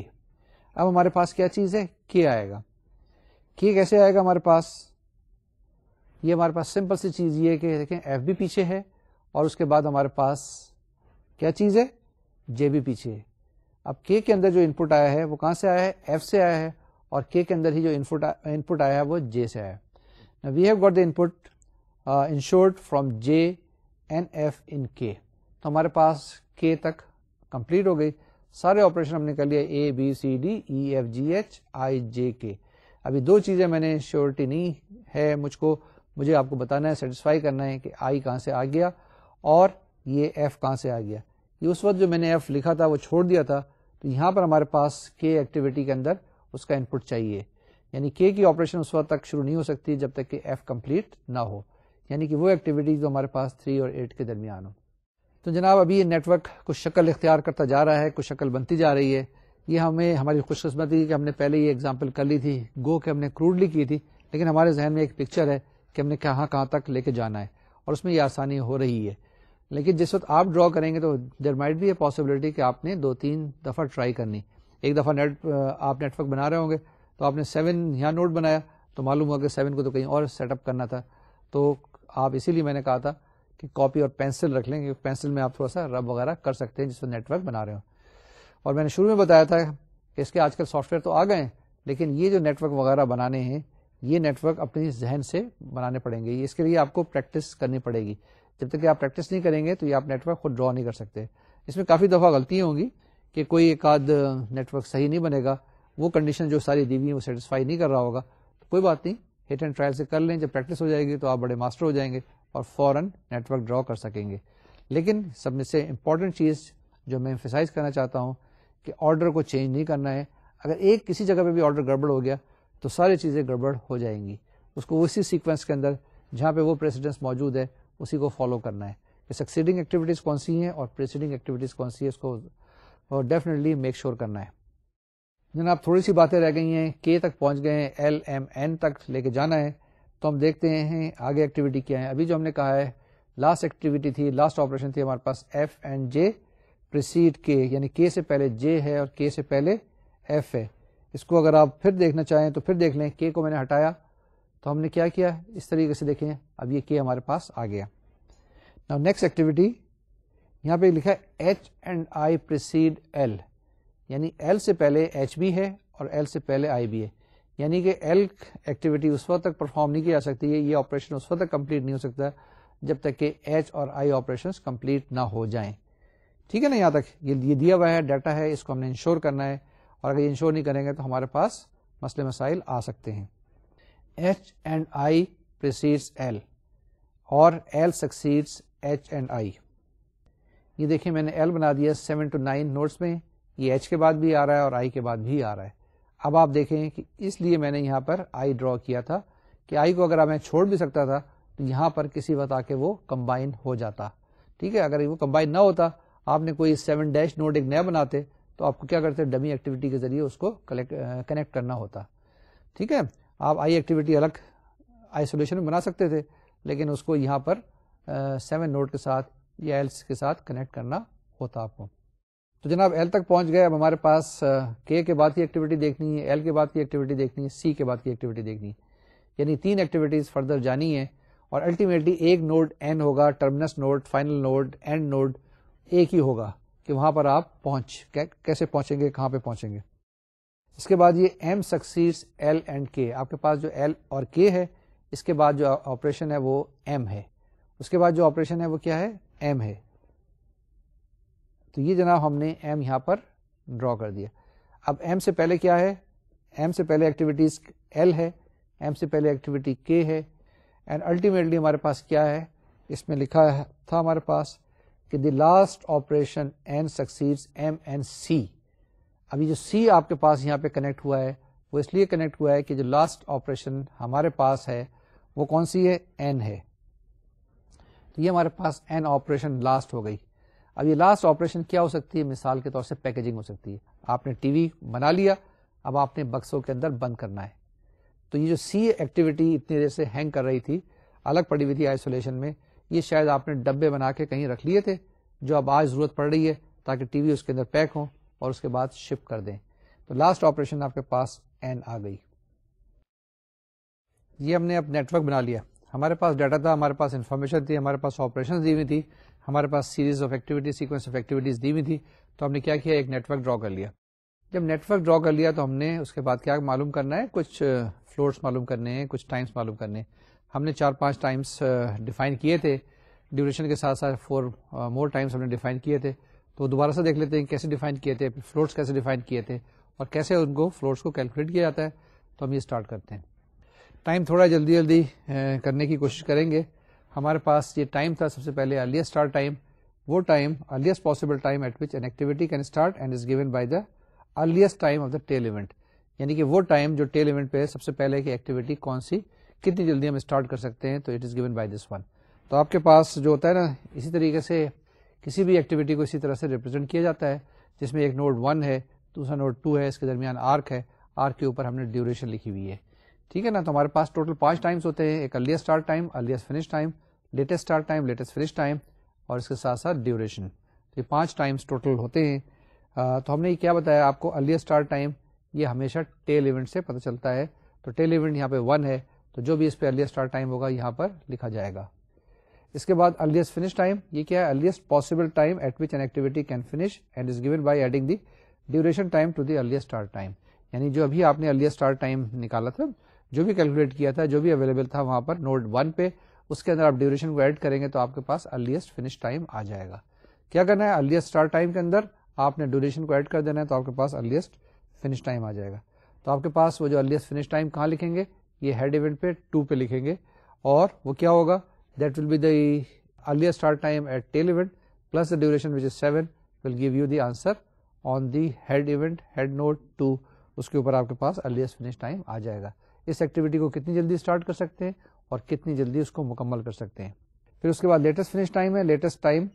अब हमारे पास क्या चीज है के आएगा के कैसे आएगा हमारे पास ये हमारे पास सिंपल सी चीज ये कि देखें एफ भी पीछे है और उसके बाद हमारे पास क्या चीज है जे भी पीछे है अब के के अंदर जो इनपुट आया है वो कहाँ से आया है एफ से आया है और के के अंदर ही जो इनपुट इनपुट आया है वो जे से आया है we have got the input in short from J and F in K तो हमारे पास के तक कंप्लीट हो गई सारे ऑपरेशन हमने कर लिए A B C D E F G H I J K अभी दो चीज़ें मैंने श्योरिटी नहीं है मुझको मुझे आपको बताना है सेटिस्फाई करना है कि आई कहाँ से आ गया और ये एफ कहाँ से आ गया ये उस वक्त जो मैंने एफ लिखा था वो छोड़ दिया था तो यहाँ पर हमारे पास के एक्टिविटी के अंदर उसका इनपुट चाहिए यानी के की ऑपरेशन उस वक्त तक शुरू नहीं हो सकती जब तक कि एफ कंप्लीट ना हो यानी कि वो एक्टिविटीज जो हमारे पास थ्री और एट के दरमियान हो तो जनाब अभी ये नेटवर्क कुछ शक्ल इख्तियार करता जा रहा है कुछ शक्ल बनती जा रही है ये हमें हमारी खुशकस्मती कि हमने पहले ये एग्जाम्पल कर ली थी गो कि हमने क्रूडली की थी लेकिन हमारे जहन में एक पिक्चर है कि हमने कहाँ कहाँ तक लेके जाना है और उसमें ये आसानी हो रही है लेकिन जिस वक्त आप ड्रॉ करेंगे तो देर माइट भी ए पॉसिबिलिटी कि आपने दो तीन दफ़ा ट्राई करनी एक दफ़ा नेट आप नेटवर्क बना रहे होंगे तो आपने सेवन यहाँ नोट बनाया तो मालूम हुआ कि सेवन को तो कहीं और सेटअप करना था तो आप इसीलिए मैंने कहा था कि कॉपी और पेंसिल रख लें पेंसिल में आप थोड़ा सा रब वगैरह कर सकते हैं जिससे नेटवर्क बना रहे हो और मैंने शुरू में बताया था कि इसके आजकल सॉफ्टवेयर तो आ गए लेकिन ये जो नेटवर्क वगैरह बनाने हैं ये नेटवर्क अपने जहन से बनाने पड़ेंगे इसके लिए आपको प्रैक्टिस करनी पड़ेगी जब तक कि आप प्रैक्टिस नहीं करेंगे तो ये आप नेटवर्क खुद ड्रॉ नहीं कर सकते इसमें काफ़ी दफ़ा गलतियाँ होंगी कि कोई एक आध नेटवर्क सही नहीं बनेगा वो कंडीशन जो सारी दी हुई है वो सेटिस्फाई नहीं कर रहा होगा तो कोई बात नहीं हिट एंड ट्रायल से कर लें जब प्रैक्टिस हो जाएगी तो आप बड़े मास्टर हो जाएंगे और फ़ौरन नेटवर्क ड्रॉ कर सकेंगे लेकिन सबसे इम्पॉर्टेंट चीज़ जो मैं एम्फेसाइज करना चाहता हूँ कि ऑर्डर को चेंज नहीं करना है अगर एक किसी जगह पे भी ऑर्डर गड़बड़ हो गया तो सारी चीज़ें गड़बड़ हो जाएंगी उसको उसी सीक्वेंस के अंदर जहाँ पे वो प्रेसिडेंस मौजूद है उसी को फॉलो करना है कि सक्सीडिंग एक्टिविटीज़ कौन सी हैं और प्रेसिडिंग एक्टिविटीज़ कौन सी है उसको और डेफिनेटली मेक श्योर करना है जनाब थोड़ी सी बातें रह गई हैं के तक पहुँच गए हैं एल एम एन तक लेके जाना है तो हम देखते हैं आगे एक्टिविटी क्या है अभी जो हमने कहा है लास्ट एक्टिविटी थी लास्ट ऑपरेशन थी हमारे पास F and J precede K यानी के से पहले जे है और के से पहले एफ है इसको अगर आप फिर देखना चाहें तो फिर देख लें के को मैंने हटाया तो हमने क्या किया इस तरीके से देखें अब ये के हमारे पास आ गया नाउ नेक्स्ट एक्टिविटी यहाँ पे लिखा है H and I precede L यानी एल से पहले एच भी है और एल से पहले आई भी है यानी कि एल्क एक्टिविटी उस वक्त तक परफॉर्म नहीं की जा सकती है ये ऑपरेशन उस वक्त तक कंप्लीट नहीं हो सकता जब तक कि एच और आई ऑपरेशन कंप्लीट ना हो जाएं ठीक है ना यहाँ तक ये ये दिया हुआ है डाटा है इसको हमने इंश्योर करना है और अगर इंश्योर नहीं करेंगे तो हमारे पास मसले मसाइल आ सकते हैं H and I precedes L और L succeeds H and I ये देखिए मैंने एल बना दिया सेवन टू नाइन नोट्स में ये एच के बाद भी आ रहा है और आई के बाद भी आ रहा है अब आप देखें कि इसलिए मैंने यहाँ पर आई ड्रॉ किया था कि आई को अगर मैं छोड़ भी सकता था तो यहाँ पर किसी वक्त आके वो कंबाइन हो जाता ठीक है अगर वो कंबाइन ना होता आपने कोई सेवन डैश नोट एक नया बनाते तो आपको क्या करते डमी एक्टिविटी के जरिए उसको कलेक्ट कनेक्ट करना होता ठीक है आप आई एक्टिविटी अलग आइसोलेशन में बना सकते थे लेकिन उसको यहाँ पर सेवन नोट के साथ या एल्स के साथ कनेक्ट करना होता आपको तो जनाब एल तक पहुंच गए अब हमारे पास के के बाद की एक्टिविटी देखनी है एल के बाद की एक्टिविटी देखनी है सी के बाद की एक्टिविटी देखनी है यानी तीन एक्टिविटीज फर्दर जानी है और अल्टीमेटली एक नोड एन होगा terminus node final node end node एक ही होगा कि वहां पर आप पहुंच कैसे पहुंचेंगे कहाँ पे पहुंचेंगे इसके बाद ये एम सक्सीड्स एल एंड के आपके पास जो एल और के है इसके बाद जो ऑपरेशन है वो एम है उसके बाद जो ऑपरेशन है वो क्या है एम है तो ये जनाब हमने एम यहाँ पर ड्रॉ कर दिया अब एम से पहले क्या है एम से पहले एक्टिविटीज एल है एम से पहले एक्टिविटी के है एंड अल्टीमेटली हमारे पास क्या है इसमें लिखा था हमारे पास कि the last operation N succeeds M and C अभी जो सी आपके पास यहाँ पे कनेक्ट हुआ है वो इसलिए कनेक्ट हुआ है कि जो लास्ट ऑपरेशन हमारे पास है वो कौन सी है एन है तो ये हमारे पास एन ऑपरेशन लास्ट हो गई अब ये लास्ट ऑपरेशन क्या हो सकती है मिसाल के तौर से पैकेजिंग हो सकती है आपने टीवी बना लिया अब आपने बक्सों के अंदर बंद करना है तो ये जो सी एक्टिविटी इतनी देर से हैंग कर रही थी अलग पड़ी हुई थी आइसोलेशन में ये शायद आपने डब्बे बना के कहीं रख लिए थे जो अब आज जरूरत पड़ रही है ताकि टीवी उसके अंदर पैक हो और उसके बाद शिप कर दें तो लास्ट ऑपरेशन आपके पास एन आ गई ये हमने अब नेटवर्क बना लिया हमारे पास डाटा था हमारे पास इंफॉर्मेशन थी हमारे पास ऑपरेशन दी हुई थी हमारे पास series of activity sequence of activities दी हुई थी तो हमने क्या किया एक नेटवर्क ड्रॉ कर लिया जब नेटवर्क ड्रॉ कर लिया तो हमने उसके बाद क्या मालूम करना है कुछ फ्लोर्स मालूम करने हैं कुछ टाइम्स मालूम करने हैं हमने चार पांच टाइम्स डिफाइन किए थे ड्यूरेशन के साथ साथ फोर मोर टाइम्स हमने डिफाइन किए थे तो दोबारा से देख लेते हैं कैसे डिफाइन किए थे फ्लोर्स कैसे डिफाइन किए थे और कैसे उनको फ्लोर्स को कैलकुलेट किया जाता है तो हम ये स्टार्ट करते हैं टाइम थोड़ा जल्दी जल्दी करने की कोशिश करेंगे हमारे पास ये टाइम था सबसे पहले अर्लीस्ट स्टार्ट टाइम वो time earliest possible time at which an activity can start and is given by the earliest time of the tail event यानी कि वो टाइम जो टेल इवेंट पे है सबसे पहले की एक्टिविटी कौन सी कितनी जल्दी हम स्टार्ट कर सकते हैं तो it is given by this one तो आपके पास जो होता है ना इसी तरीके से किसी भी एक्टिविटी को इसी तरह से रिप्रेजेंट किया जाता है जिसमें एक नोड वन है दूसरा नोड टू है इसके दरमियान आर्क है आर्क के ऊपर हमने ड्यूरेशन लिखी हुई है ठीक है ना तो हमारे पास टोटल पांच टाइम्स होते हैं एक earliest start time earliest finish time latest start time latest finish time और इसके साथ साथ ड्यूरेशन तो ये पांच टाइम्स टोटल होते हैं आ, तो हमने ये क्या बताया आपको अर्लियस्ट स्टार्ट टाइम ये हमेशा टेल इवेंट से पता चलता है तो टेल इवेंट यहाँ पे वन है तो जो भी इस पर अर्लियस्ट स्टार्ट टाइम होगा यहाँ पर लिखा जाएगा इसके बाद अर्लियस्ट फिनिश टाइम ये क्या है earliest possible time at which an activity can finish and is given by adding the duration time to the earliest start time यानी जो अभी आपने अर्लियस्ट स्टार्ट टाइम निकाला था जो भी कैलकुलेट किया था जो भी अवेलेबल था वहां पर नोड वन पे उसके अंदर आप ड्यूरेशन को ऐड करेंगे तो आपके पास अर्लीस्ट फिनिश टाइम आ जाएगा क्या करना है अर्लीस्ट स्टार्ट टाइम के अंदर आपने ड्यूरेशन को ऐड कर देना है तो आपके पास अर्लीस्ट फिनिश टाइम आ जाएगा तो आपके पास वो जो अर्लीस्ट फिनिश टाइम कहाँ लिखेंगे ये हेड इवेंट पे टू पे लिखेंगे और वो क्या होगा that will be the earliest start time at tail event plus the duration which is seven will give you the answer on the head event head node to उसके ऊपर आपके पास अर्लीस्ट फिनिश टाइम आ जाएगा इस activity को कितनी जल्दी स्टार्ट कर सकते हैं और कितनी जल्दी उसको मुकम्मल कर सकते हैं फिर उसके बाद लेटेस्ट फिनिश टाइम है latest time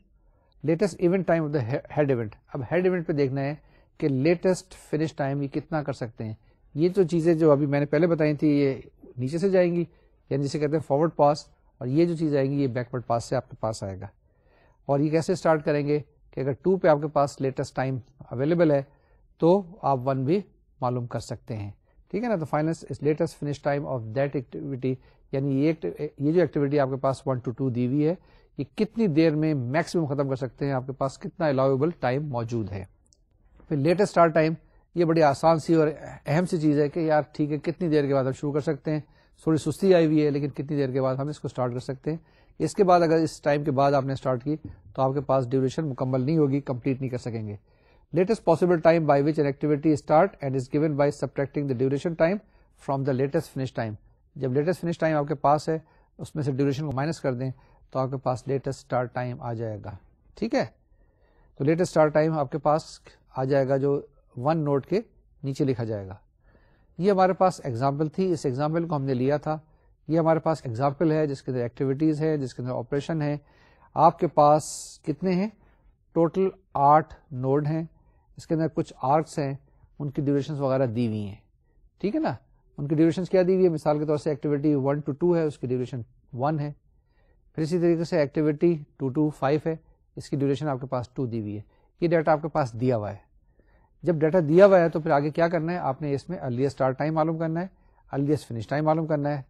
latest event time of the head event अब हेड इवेंट पे देखना है कि लेटेस्ट फिनिश टाइम ये कितना कर सकते हैं ये जो चीज़ें जो अभी मैंने पहले बताई थी ये नीचे से जाएंगी यानी जिसे कहते हैं फॉरवर्ड पास और ये जो चीज़ आएंगी ये बैकवर्ड पास से आपके पास आएगा और ये कैसे स्टार्ट करेंगे कि अगर टू पे आपके पास लेटेस्ट टाइम अवेलेबल है तो आप वन भी मालूम कर सकते हैं ठीक है ना तो final latest finish time of that activity यानी ये ये जो एक्टिविटी आपके पास वन टू टू दी हुई है ये कितनी देर में मैक्सिमम खत्म कर सकते हैं आपके पास कितना अलाउेबल टाइम मौजूद है फिर लेटेस्ट स्टार्ट टाइम ये बड़ी आसान सी और अहम सी चीज़ है कि यार ठीक है कितनी देर के बाद हम शुरू कर सकते हैं थोड़ी सुस्ती आई हुई है लेकिन कितनी देर के बाद हम इसको स्टार्ट कर सकते हैं इसके बाद अगर इस टाइम के बाद आपने स्टार्ट की तो आपके पास ड्यूरेशन मुकम्मल नहीं होगी कंप्लीट नहीं कर सकेंगे latest possible time by which an activity is start and is given by subtracting the duration time from the latest finish time जब latest finish time आपके पास है उसमें से duration को minus कर दें तो आपके पास latest start time आ जाएगा ठीक है तो latest start time आपके पास आ जाएगा जो वन नोट के नीचे लिखा जाएगा ये हमारे पास एग्जाम्पल थी इस एग्जाम्पल को हमने लिया था ये हमारे पास एग्जाम्पल है जिसके अंदर एक्टिविटीज़ है जिसके अंदर ऑपरेशन है आपके पास कितने हैं टोटल आठ नोड हैं इसके अंदर कुछ आर्क्स हैं उनकी ड्यूरेशन वगैरह दी हुई हैं ठीक है ना उनकी ड्यूरेशन क्या दी हुई है मिसाल के तौर से एक्टिविटी वन टू टू है उसकी ड्यूरेशन वन है फिर इसी तरीके से एक्टिविटी टू टू फाइव है इसकी ड्यूरेशन आपके पास टू दी हुई है ये डाटा आपके पास दिया हुआ है जब डाटा दिया हुआ है तो फिर आगे क्या करना है आपने इसमें अर्लीस्ट स्टार्ट टाइम मालूम करना है अर्लीस्ट फिनिश टाइम मालूम करना है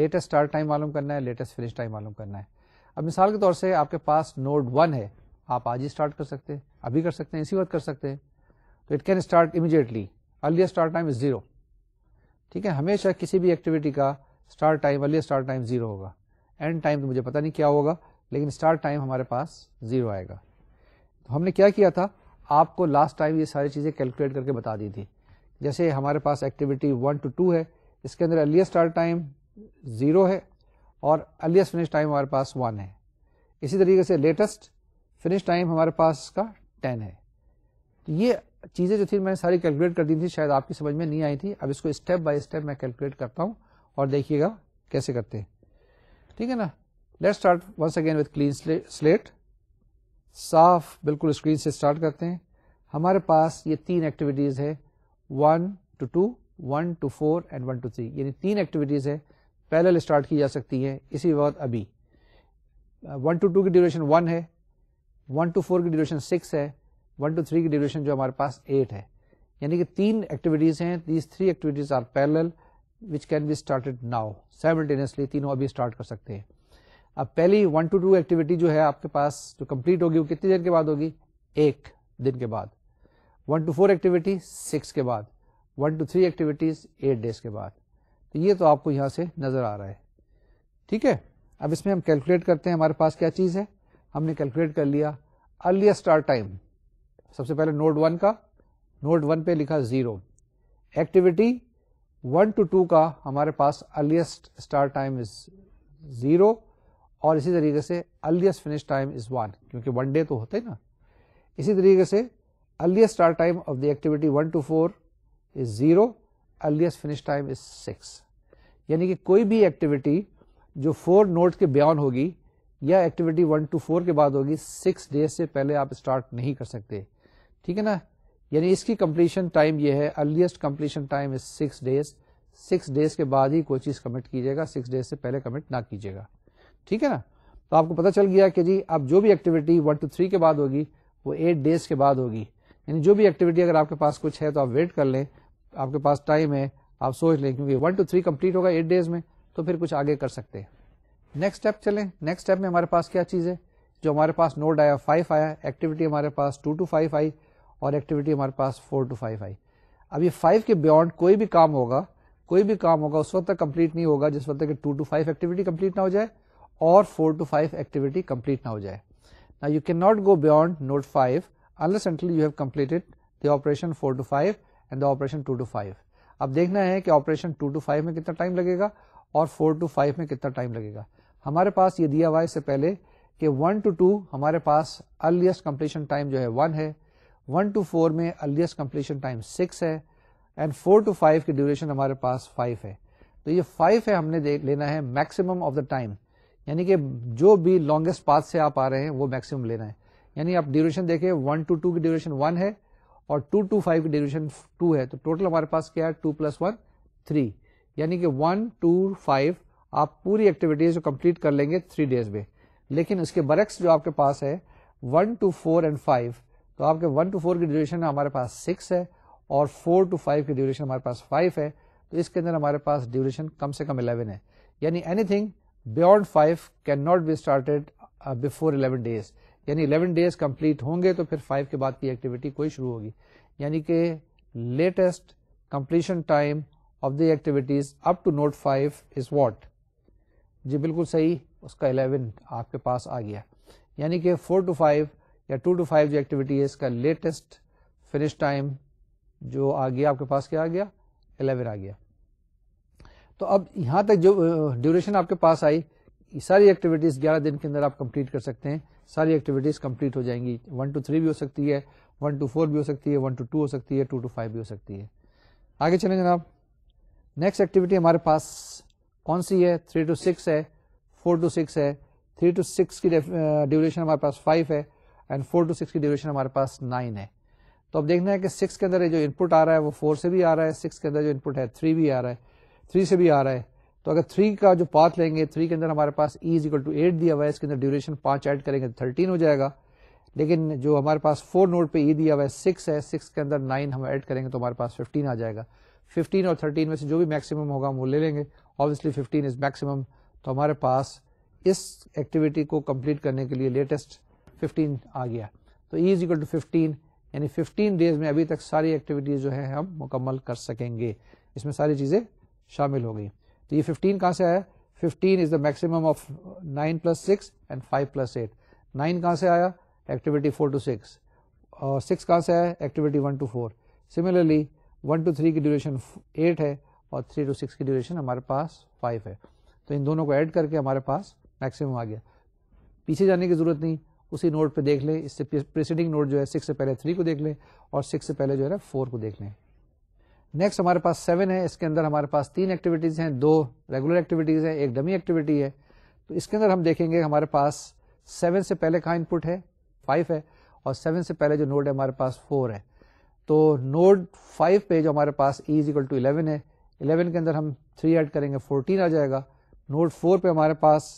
लेटेस्ट स्टार्ट टाइम मालूम करना है लेटेस्ट फिनिश टाइम मालूम करना है अब मिसाल के तौर से आपके पास नोड वन है आप आज ही स्टार्ट कर सकते हैं अभी कर सकते हैं इसी वक्त कर सकते हैं तो it can start immediately earlier start time is zero ठीक है हमेशा किसी भी एक्टिविटी का start time earlier start time zero होगा एंड टाइम तो मुझे पता नहीं क्या होगा लेकिन स्टार्ट टाइम हमारे पास जीरो आएगा तो हमने क्या किया था आपको लास्ट टाइम ये सारी चीज़ें कैलकुलेट करके बता दी थी जैसे हमारे पास एक्टिविटी वन टू टू है इसके अंदर अर्लियर स्टार्ट टाइम जीरो है और अर्लियस्ट फिनिश टाइम हमारे पास वन है इसी तरीके से लेटेस्ट फिनिश टाइम हमारे पास का टेन है ये चीज़ें जो थी मैंने सारी कैलकुलेट कर दी थी शायद आपकी समझ में नहीं आई थी अब इसको स्टेप बाय स्टेप मैं कैलकुलेट करता हूँ और देखिएगा कैसे करते हैं ठीक है ना let start once again with clean slate साफ बिल्कुल स्क्रीन से स्टार्ट करते हैं हमारे पास ये तीन एक्टिविटीज़ है one two two one two four and one two three यानी तीन एक्टिविटीज़ है पैरेलल स्टार्ट की जा सकती uh, है इसी वक्त अभी वन टू टू की ड्यूरेशन वन है वन टू फोर की ड्यूरेशन सिक्स है वन टू थ्री की ड्यूरेशन जो हमारे पास एट है यानी कि तीन एक्टिविटीज हैं these three activities are parallel which can be started now simultaneously तीनों अभी स्टार्ट कर सकते हैं अब पहली वन टू टू एक्टिविटी जो है आपके पास जो कंप्लीट होगी वो कितनी देर के बाद होगी एक दिन के बाद one two four activity six के बाद one two three activities eight days के बाद तो ये तो आपको यहाँ से नजर आ रहा है ठीक है अब इसमें हम कैलकुलेट करते हैं हमारे पास क्या चीज़ है हमने कैलकुलेट कर लिया अर्लीस्ट स्टार्ट टाइम सबसे पहले नोड वन का नोड वन पे लिखा zero activity one two two का हमारे पास earliest start time is zero और इसी तरीके से earliest finish time is one क्योंकि वन डे तो होते हैं ना इसी तरीके से earliest start time of the activity one two four is zero earliest finish time is six यानी कि कोई भी एक्टिविटी जो फोर नोट के बयान होगी या एक्टिविटी वन टू फोर के बाद होगी सिक्स डेज से पहले आप स्टार्ट नहीं कर सकते ठीक है ना यानी इसकी कंप्लीशन टाइम ये है earliest completion time is six days six days के बाद ही कोई चीज़ कमिट कीजिएगा सिक्स डेज से पहले कमिट ना कीजिएगा ठीक है ना तो आपको पता चल गया कि जी अब जो भी एक्टिविटी वन टू थ्री के बाद होगी वो एट डेज के बाद होगी यानी जो भी एक्टिविटी अगर आपके पास कुछ है तो आप वेट कर लें आपके पास टाइम है आप सोच लें क्योंकि वन टू थ्री कंप्लीट होगा एट डेज में तो फिर कुछ आगे कर सकते हैं नेक्स्ट स्टेप चलें नेक्स्ट स्टेप में हमारे पास क्या चीज़ है जो हमारे पास नोड आया फाइव आया एक्टिविटी हमारे पास टू टू फाइव आई और एक्टिविटी हमारे पास फोर टू फाइव आई अब ये फाइव के बियॉन्ड कोई भी काम होगा कोई भी काम होगा उस वक्त तक कंप्लीट नहीं होगा जिस वक्त तक two two five activity complete ना हो जाए और four to five activity complete ना हो जाए ना you can not go beyond node five unless until you have completed the operation four to five and the operation two two five अब देखना है कि ऑपरेशन टू टू फाइव में कितना टाइम लगेगा और फोर टू फाइव में कितना टाइम लगेगा हमारे पास ये दिया हुआ है इससे पहले कि वन टू टू हमारे पास अर्लीस्ट कंप्लीशन टाइम जो है वन है वन टू फोर में अर्लीस्ट कंप्लीशन टाइम सिक्स है एंड फोर टू फाइव की ड्यूरेशन हमारे पास फाइव है तो ये फाइव है हमने लेना है मैक्सिमम ऑफ द टाइम यानी कि जो भी लॉन्गेस्ट पाथ से आप आ रहे हैं वो मैक्सिमम लेना है यानी आप ड्यूरेशन देखें वन टू टू की ड्यूरेशन वन है और टू टू फाइव की ड्यूरेशन टू है तो टोटल हमारे पास क्या है टू प्लस वन थ्री यानी कि वन टू फाइव आप पूरी एक्टिविटीज को कंप्लीट कर लेंगे थ्री डेज में लेकिन उसके बरक्स जो आपके पास है one two four and five तो आपके वन टू फोर की ड्यूरेशन में हमारे पास सिक्स है और फोर टू फाइव की ड्यूरेशन हमारे पास फाइव है तो इसके अंदर हमारे पास ड्यूरेशन कम से कम इलेवन है यानी anything beyond five can not be started before eleven days यानी इलेवन डेज कंप्लीट होंगे तो फिर फाइव के बाद की एक्टिविटी कोई शुरू होगी यानी कि latest completion time of the activities up to node five is what जी बिल्कुल सही उसका इलेवन आपके पास आ गया यानी कि फोर टू फाइव या टू टू फाइव जो एक्टिविटी है इसका लेटेस्ट फिनिश टाइम जो आ गया आपके पास क्या आ गया एलेवन आ गया तो अब यहाँ तक जो ड्यूरेशन आपके पास आई सारी एक्टिविटीज 11 दिन के अंदर आप कंप्लीट कर सकते हैं सारी एक्टिविटीज कंप्लीट हो जाएंगी वन टू थ्री भी हो सकती है वन टू फोर भी हो सकती है वन टू टू हो सकती है टू टू फाइव भी हो सकती है आगे चले जनाब नेक्स्ट एक्टिविटी हमारे पास कौन सी है थ्री टू सिक्स है फोर टू सिक्स है थ्री टू सिक्स की ड्यूरेशन हमारे पास फाइव है एंड फोर टू सिक्स की ड्यूरेशन हमारे पास नाइन है तो अब देखना है कि सिक्स के अंदर जो इनपुट आ रहा है वो फोर से भी आ रहा है सिक्स के अंदर जो इनपुट है थ्री भी आ रहा है थ्री से भी आ रहा है तो अगर थ्री का जो पाथ लेंगे थ्री के अंदर हमारे पास E is equal to eight दिया हुआ है इसके अंदर ड्यूरेशन पाँच ऐड करेंगे तो थर्टीन हो जाएगा लेकिन जो हमारे पास फोर नोट पे ई e दिया हुआ है सिक्स है सिक्स के अंदर नाइन हम ऐड करेंगे तो हमारे पास फिफ्टीन आ जाएगा फिफ्टीन और थर्टीन में से जो भी मैक्सिमम होगा हम वो ले लेंगे ऑब्वियसली फिफ्टीन इज मैक्सिमम तो हमारे पास इस एक्टिविटी को कंप्लीट करने के लिए लेटेस्ट 15 आ गया तो E is equal to fifteen यानी 15 डेज में अभी तक सारी एक्टिविटीज जो है हम मुकम्मल कर सकेंगे इसमें सारी चीज़ें शामिल हो गई तो ये 15 कहाँ से आया 15 is the maximum of 9 plus six and 5 plus eight nine कहाँ से आया एक्टिविटी फोर टू सिक्स और सिक्स कहाँ से आया activity one two four similarly one two three की ड्यूरेशन एट है और थ्री टू सिक्स की ड्यूरेशन हमारे पास फाइव है तो इन दोनों को ऐड करके हमारे पास मैक्सिमम आ गया पीछे जाने की जरूरत नहीं उसी नोट पे देख लें इससे प्रिसीडिंग नोट जो है सिक्स से पहले थ्री को देख लें और सिक्स से पहले जो है ना फोर को देख लें नेक्स्ट हमारे पास सेवन है इसके अंदर हमारे पास तीन एक्टिविटीज़ हैं दो रेगुलर एक्टिविटीज़ हैं एक डमी एक्टिविटी है तो इसके अंदर हम देखेंगे हमारे पास सेवन से पहले कहाँ इनपुट है फाइव है और सेवन से पहले जो नोट है हमारे पास फोर है तो नोट फाइव पे जो हमारे पास E is equal to eleven है इलेवन के अंदर हम थ्री एड करेंगे फोर्टीन आ जाएगा नोट फोर पे हमारे पास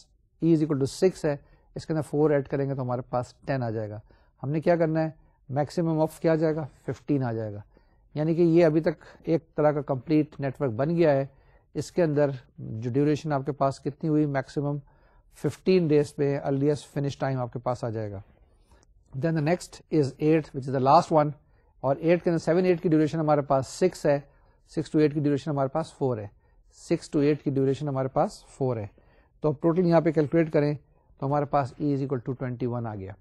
E is equal to six है इसके अंदर फोर ऐड करेंगे तो हमारे पास टेन आ जाएगा हमने क्या करना है मैक्सिमम ऑफ क्या आ जाएगा फिफ्टीन आ जाएगा यानी कि ये अभी तक एक तरह का कंप्लीट नेटवर्क बन गया है इसके अंदर जो ड्यूरेशन आपके पास कितनी हुई मैक्सिमम 15 डेज पे अर्लीस्ट फिनिश टाइम आपके पास आ जाएगा then the next is eight which is the last one और एट के अंदर सेवन एट की ड्यूरेशन हमारे पास सिक्स है सिक्स टू एट की ड्यूरेशन हमारे पास फोर है सिक्स टू एट की ड्यूरेशन हमारे पास फोर है तो अब टोटल यहाँ पे कैलकुलेट करें तो हमारे पास E is equal to twenty one आ गया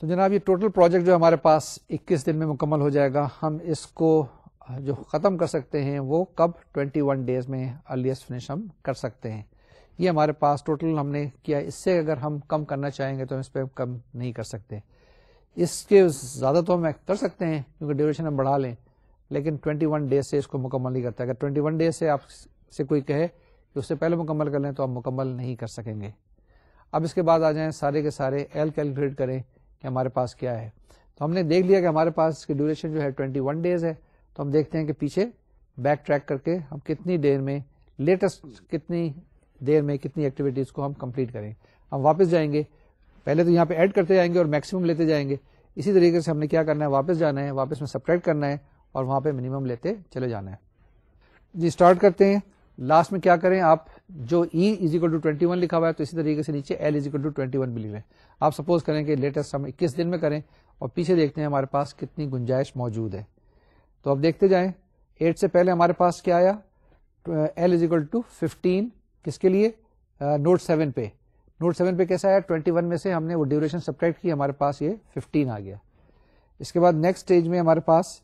तो जनाब ये टोटल प्रोजेक्ट जो हमारे पास इक्कीस दिन में मुकम्मल हो जाएगा हम इसको जो ख़त्म कर सकते हैं वो कब ट्वेंटी वन डेज में अर्लीस्ट फिनिश हम कर सकते हैं ये हमारे पास टोटल हमने किया इससे अगर हम कम करना चाहेंगे तो हम इस पर कम नहीं कर सकते इसके ज़्यादा तो हम कर सकते हैं क्योंकि ड्यूरेशन हम बढ़ा लें लेकिन 21 डेज से इसको मुकम्मल नहीं करता अगर 21 डेज से आपसे कोई कहे कि उससे पहले मुकम्मल कर लें तो आप मुकम्मल नहीं कर सकेंगे अब इसके बाद आ जाएं सारे के सारे एल कैलकुलेट करें कि हमारे पास क्या है तो हमने देख लिया कि हमारे पास की ड्यूरेशन जो है 21 डेज है तो हम देखते हैं कि पीछे बैक ट्रैक करके हम कितनी देर में लेटेस्ट कितनी देर में कितनी एक्टिविटीज़ को हम कंप्लीट करें हम वापस जाएंगे पहले तो यहाँ पे ऐड करते जाएंगे और मैक्सिमम लेते जाएंगे इसी तरीके से हमने क्या करना है वापस जाना है वापस में सब्ट्रैक्ट करना है और वहाँ पे मिनिमम लेते चले जाना है जी स्टार्ट करते हैं लास्ट में क्या करें आप जो E is equal to twenty लिखा हुआ है तो इसी तरीके से नीचे L is equal to twenty भी लिख लें आप सपोज करें कि लेटेस्ट हम इक्कीस दिन में करें और पीछे देखते हैं हमारे पास कितनी गुंजाइश मौजूद है तो अब देखते जाएं एट से पहले हमारे पास क्या आया L is equal to fifteen किसके लिए नोट सेवन पे नोट सेवन पे कैसा आया ट्वेंटी वन में से हमने वो ड्यूरेशन सब्ट्रैक्ट की हमारे पास ये फिफ्टीन आ गया इसके बाद नेक्स्ट स्टेज में हमारे पास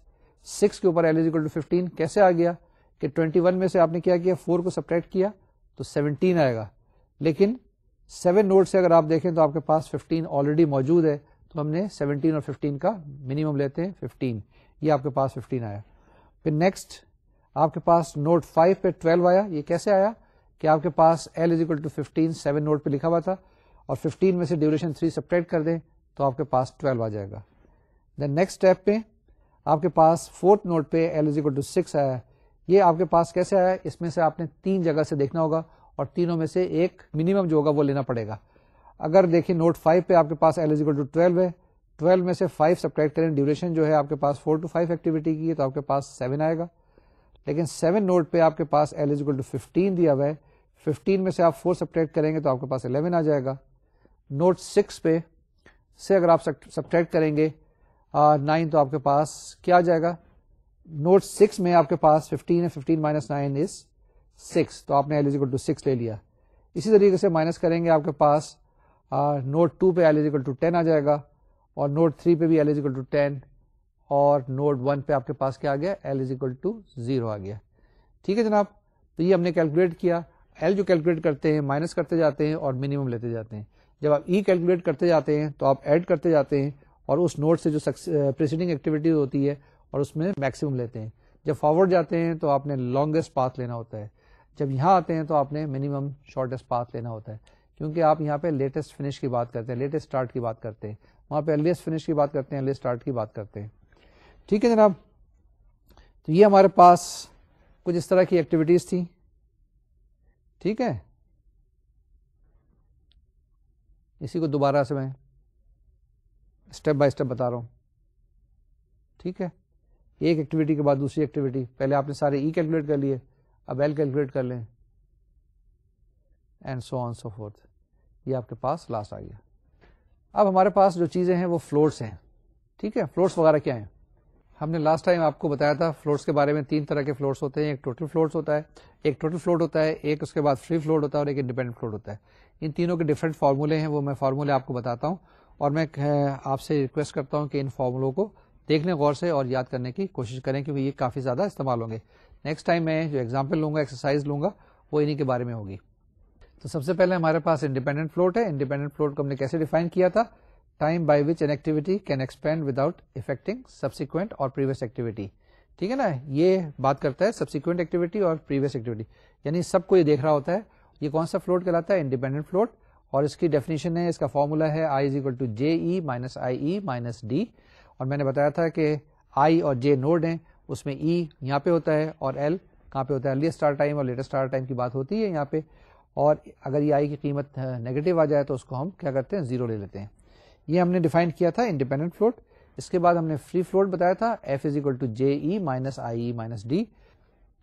सिक्स के ऊपर L is equal to fifteen कैसे आ गया कि ट्वेंटी वन में से आपने क्या किया फोर को सब्ट्रैक्ट किया तो 17 आएगा लेकिन सेवन नोड से अगर आप देखें तो आपके पास 15 ऑलरेडी मौजूद है तो हमने 17 और 15 का मिनिमम लेते हैं 15 ये आपके पास 15 आया फिर नेक्स्ट आपके पास नोट 5 पे 12 आया ये कैसे आया कि आपके पास L is equal to fifteen seven node पे लिखा हुआ था और 15 में से ड्यूरेशन 3 सब्ट्रैक्ट कर दें तो आपके पास 12 आ जाएगा देन नेक्स्ट स्टेप पे आपके पास फोर्थ नोट पे L is equal to six आया ये आपके पास कैसे आया इसमें से आपने तीन जगह से देखना होगा और तीनों में से एक मिनिमम जो होगा वो लेना पड़ेगा अगर देखिए नोट फाइव पे आपके पास एलिजिबल टू ट्वेल्व है ट्वेल्व में से फाइव सब्ट्रैक्ट करें ड्यूरेशन जो है आपके पास फोर टू फाइव एक्टिविटी की है तो आपके पास सेवन आएगा लेकिन सेवन नोट पे आपके पास एलिजिबल टू फिफ्टीन दिया हुआ है फिफ्टीन में से आप फोर सब्ट्रैक्ट करेंगे तो आपके पास इलेवन आ जाएगा नोट सिक्स पे से अगर आप सब्ट्रैक्ट करेंगे नाइन तो आपके पास क्या आ जाएगा नोट सिक्स में आपके पास फिफ्टीन है fifteen minus nine is six तो आपने एल इजिकल टू सिक्स ले लिया इसी तरीके से माइनस करेंगे आपके पास नोट टू पे एल इजिकल टू टेन आ जाएगा और नोट थ्री पे भी एल इजिकल टू टेन और नोट वन पे आपके पास क्या आ गया एल इजिकल टू जीरो आ गया ठीक है जनाब तो ये हमने कैलकुलेट किया एल जो कैलकुलेट करते हैं माइनस करते जाते हैं और मिनिमम लेते जाते हैं जब आप ई e कैलकुलेट करते जाते हैं तो आप ऐड करते जाते हैं और उस नोट से जो प्रेसिडिंग एक्टिविटीज होती है और उसमें मैक्सिमम लेते हैं जब फॉरवर्ड जाते हैं तो आपने लॉन्गेस्ट पाथ लेना होता है जब यहाँ आते हैं तो आपने मिनिमम शॉर्टेस्ट पाथ लेना होता है क्योंकि आप यहाँ पे लेटेस्ट फिनिश की बात करते हैं लेटेस्ट स्टार्ट की बात करते हैं वहाँ पे अर्लीस्ट फिनिश की बात करते हैं अर्लीस्ट स्टार्ट की बात करते हैं ठीक है जनाब तो ये हमारे पास कुछ इस तरह की एक्टिविटीज़ थी ठीक है इसी को दोबारा से मैं स्टेप बाय स्टेप बता रहा हूँ ठीक है एक एक्टिविटी के बाद दूसरी एक्टिविटी पहले आपने सारे ई e कैलकुलेट कर लिए अब एल कैलकुलेट कर लें and so on so forth ये आपके पास लास्ट आ गया अब हमारे पास जो चीज़ें हैं वो फ्लोट्स हैं ठीक है फ्लोट्स वगैरह क्या हैं हमने लास्ट टाइम आपको बताया था फ्लोट्स के बारे में तीन तरह के फ्लोट्स होते हैं एक टोटल फ्लोट्स होता है एक टोटल फ्लोट होता है एक उसके बाद फ्री फ्लोट होता है और एक इंडिपेंडेंट फ्लोट होता है इन तीनों के डिफरेंट फार्मूले हैं वो मैं फार्मूले आपको बताता हूँ और मैं आपसे रिक्वेस्ट करता हूँ कि इन फार्मूलों को देखने गौर से और याद करने की कोशिश करें क्योंकि ये काफ़ी ज़्यादा इस्तेमाल होंगे नेक्स्ट टाइम मैं जो एग्जाम्पल लूँगा एक्सरसाइज लूँगा वो इन्हीं के बारे में होगी तो सबसे पहले हमारे पास इंडिपेंडेंट फ्लोट है इंडिपेंडेंट फ्लोट को हमने कैसे डिफाइन किया था time by which an activity can expand without affecting subsequent और प्रीवियस एक्टिविटी ठीक है ना ये बात करता है सब्सिक्वेंट एक्टिविटी और प्रीवियस एक्टिविटी यानी सबको ये देख रहा होता है ये कौन सा फ्लोट कहलाता है इंडिपेंडेंट फ्लोट और इसकी डेफिनेशन है इसका फॉर्मूला है I is equal to J E minus I E minus D और मैंने बताया था कि आई और जे नोड हैं उसमें ई e यहाँ पे होता है और एल कहाँ पे होता है अर्ली स्टार टाइम और लेटेस्ट स्टार टाइम की बात होती है यहाँ पे और अगर ये आई की कीमत नेगेटिव आ जाए तो उसको हम क्या करते हैं जीरो ले लेते हैं ये हमने डिफाइन किया था इंडिपेंडेंट फ्लोट इसके बाद हमने फ्री फ्लोट बताया था F is equal to J E minus I E minus D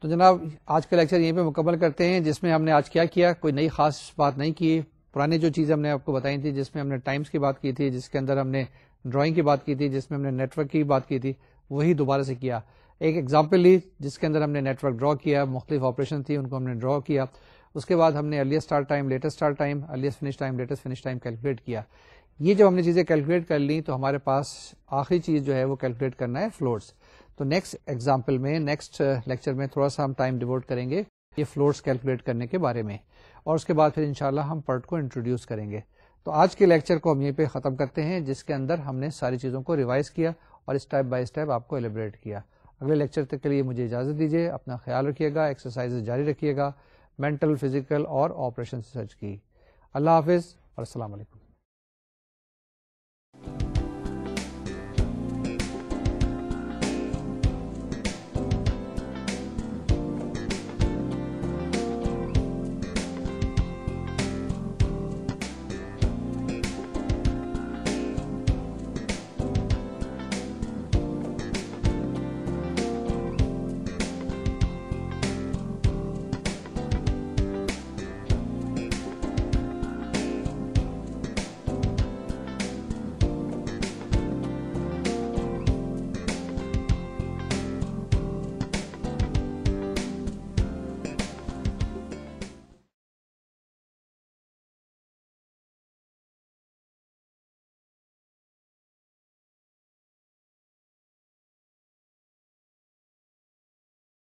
तो जनाब आज का लेक्चर यहीं पे मुकम्मल करते हैं जिसमें हमने आज क्या किया कोई नई खास बात नहीं की पुराने जो चीज़ हमने आपको बताई थी जिसमें हमने टाइम्स की बात की थी जिसके अंदर हमने ड्राइंग की बात की थी जिसमें हमने नेटवर्क की बात की थी वही दोबारा से किया एक एग्जाम्पल ली जिसके अंदर हमने नेटवर्क ड्रॉ किया मुख्तलिफ ऑपरेशन थी उनको हमने ड्रॉ किया उसके बाद हमने earliest start time latest start time earliest finish time latest finish time calculate किया ये जब हमने चीज़ें कैलकुलेट कर ली तो हमारे पास आखिरी चीज़ जो है वो कैलकुलेट करना है फ्लोट्स तो नेक्स्ट एग्जाम्पल में नेक्स्ट लेक्चर uh, में थोड़ा सा हम टाइम डिवोट करेंगे ये फ्लोट्स कैलकुलेट करने के बारे में और उसके बाद फिर इंशाल्लाह हम पर्ट को इंट्रोड्यूस करेंगे तो आज के लेक्चर को हम यहीं पे ख़त्म करते हैं जिसके अंदर हमने सारी चीज़ों को रिवाइज किया और स्टेप बाय स्टेप आपको एलिब्रेट किया अगले लेक्चर तक के लिए मुझे इजाज़त दीजिए अपना ख्याल रखिएगा एक्सरसाइज जारी रखिएगा मेंटल फिजिकल और ऑपरेशन रिसर्च की अल्लाह हाफिज़ और असलम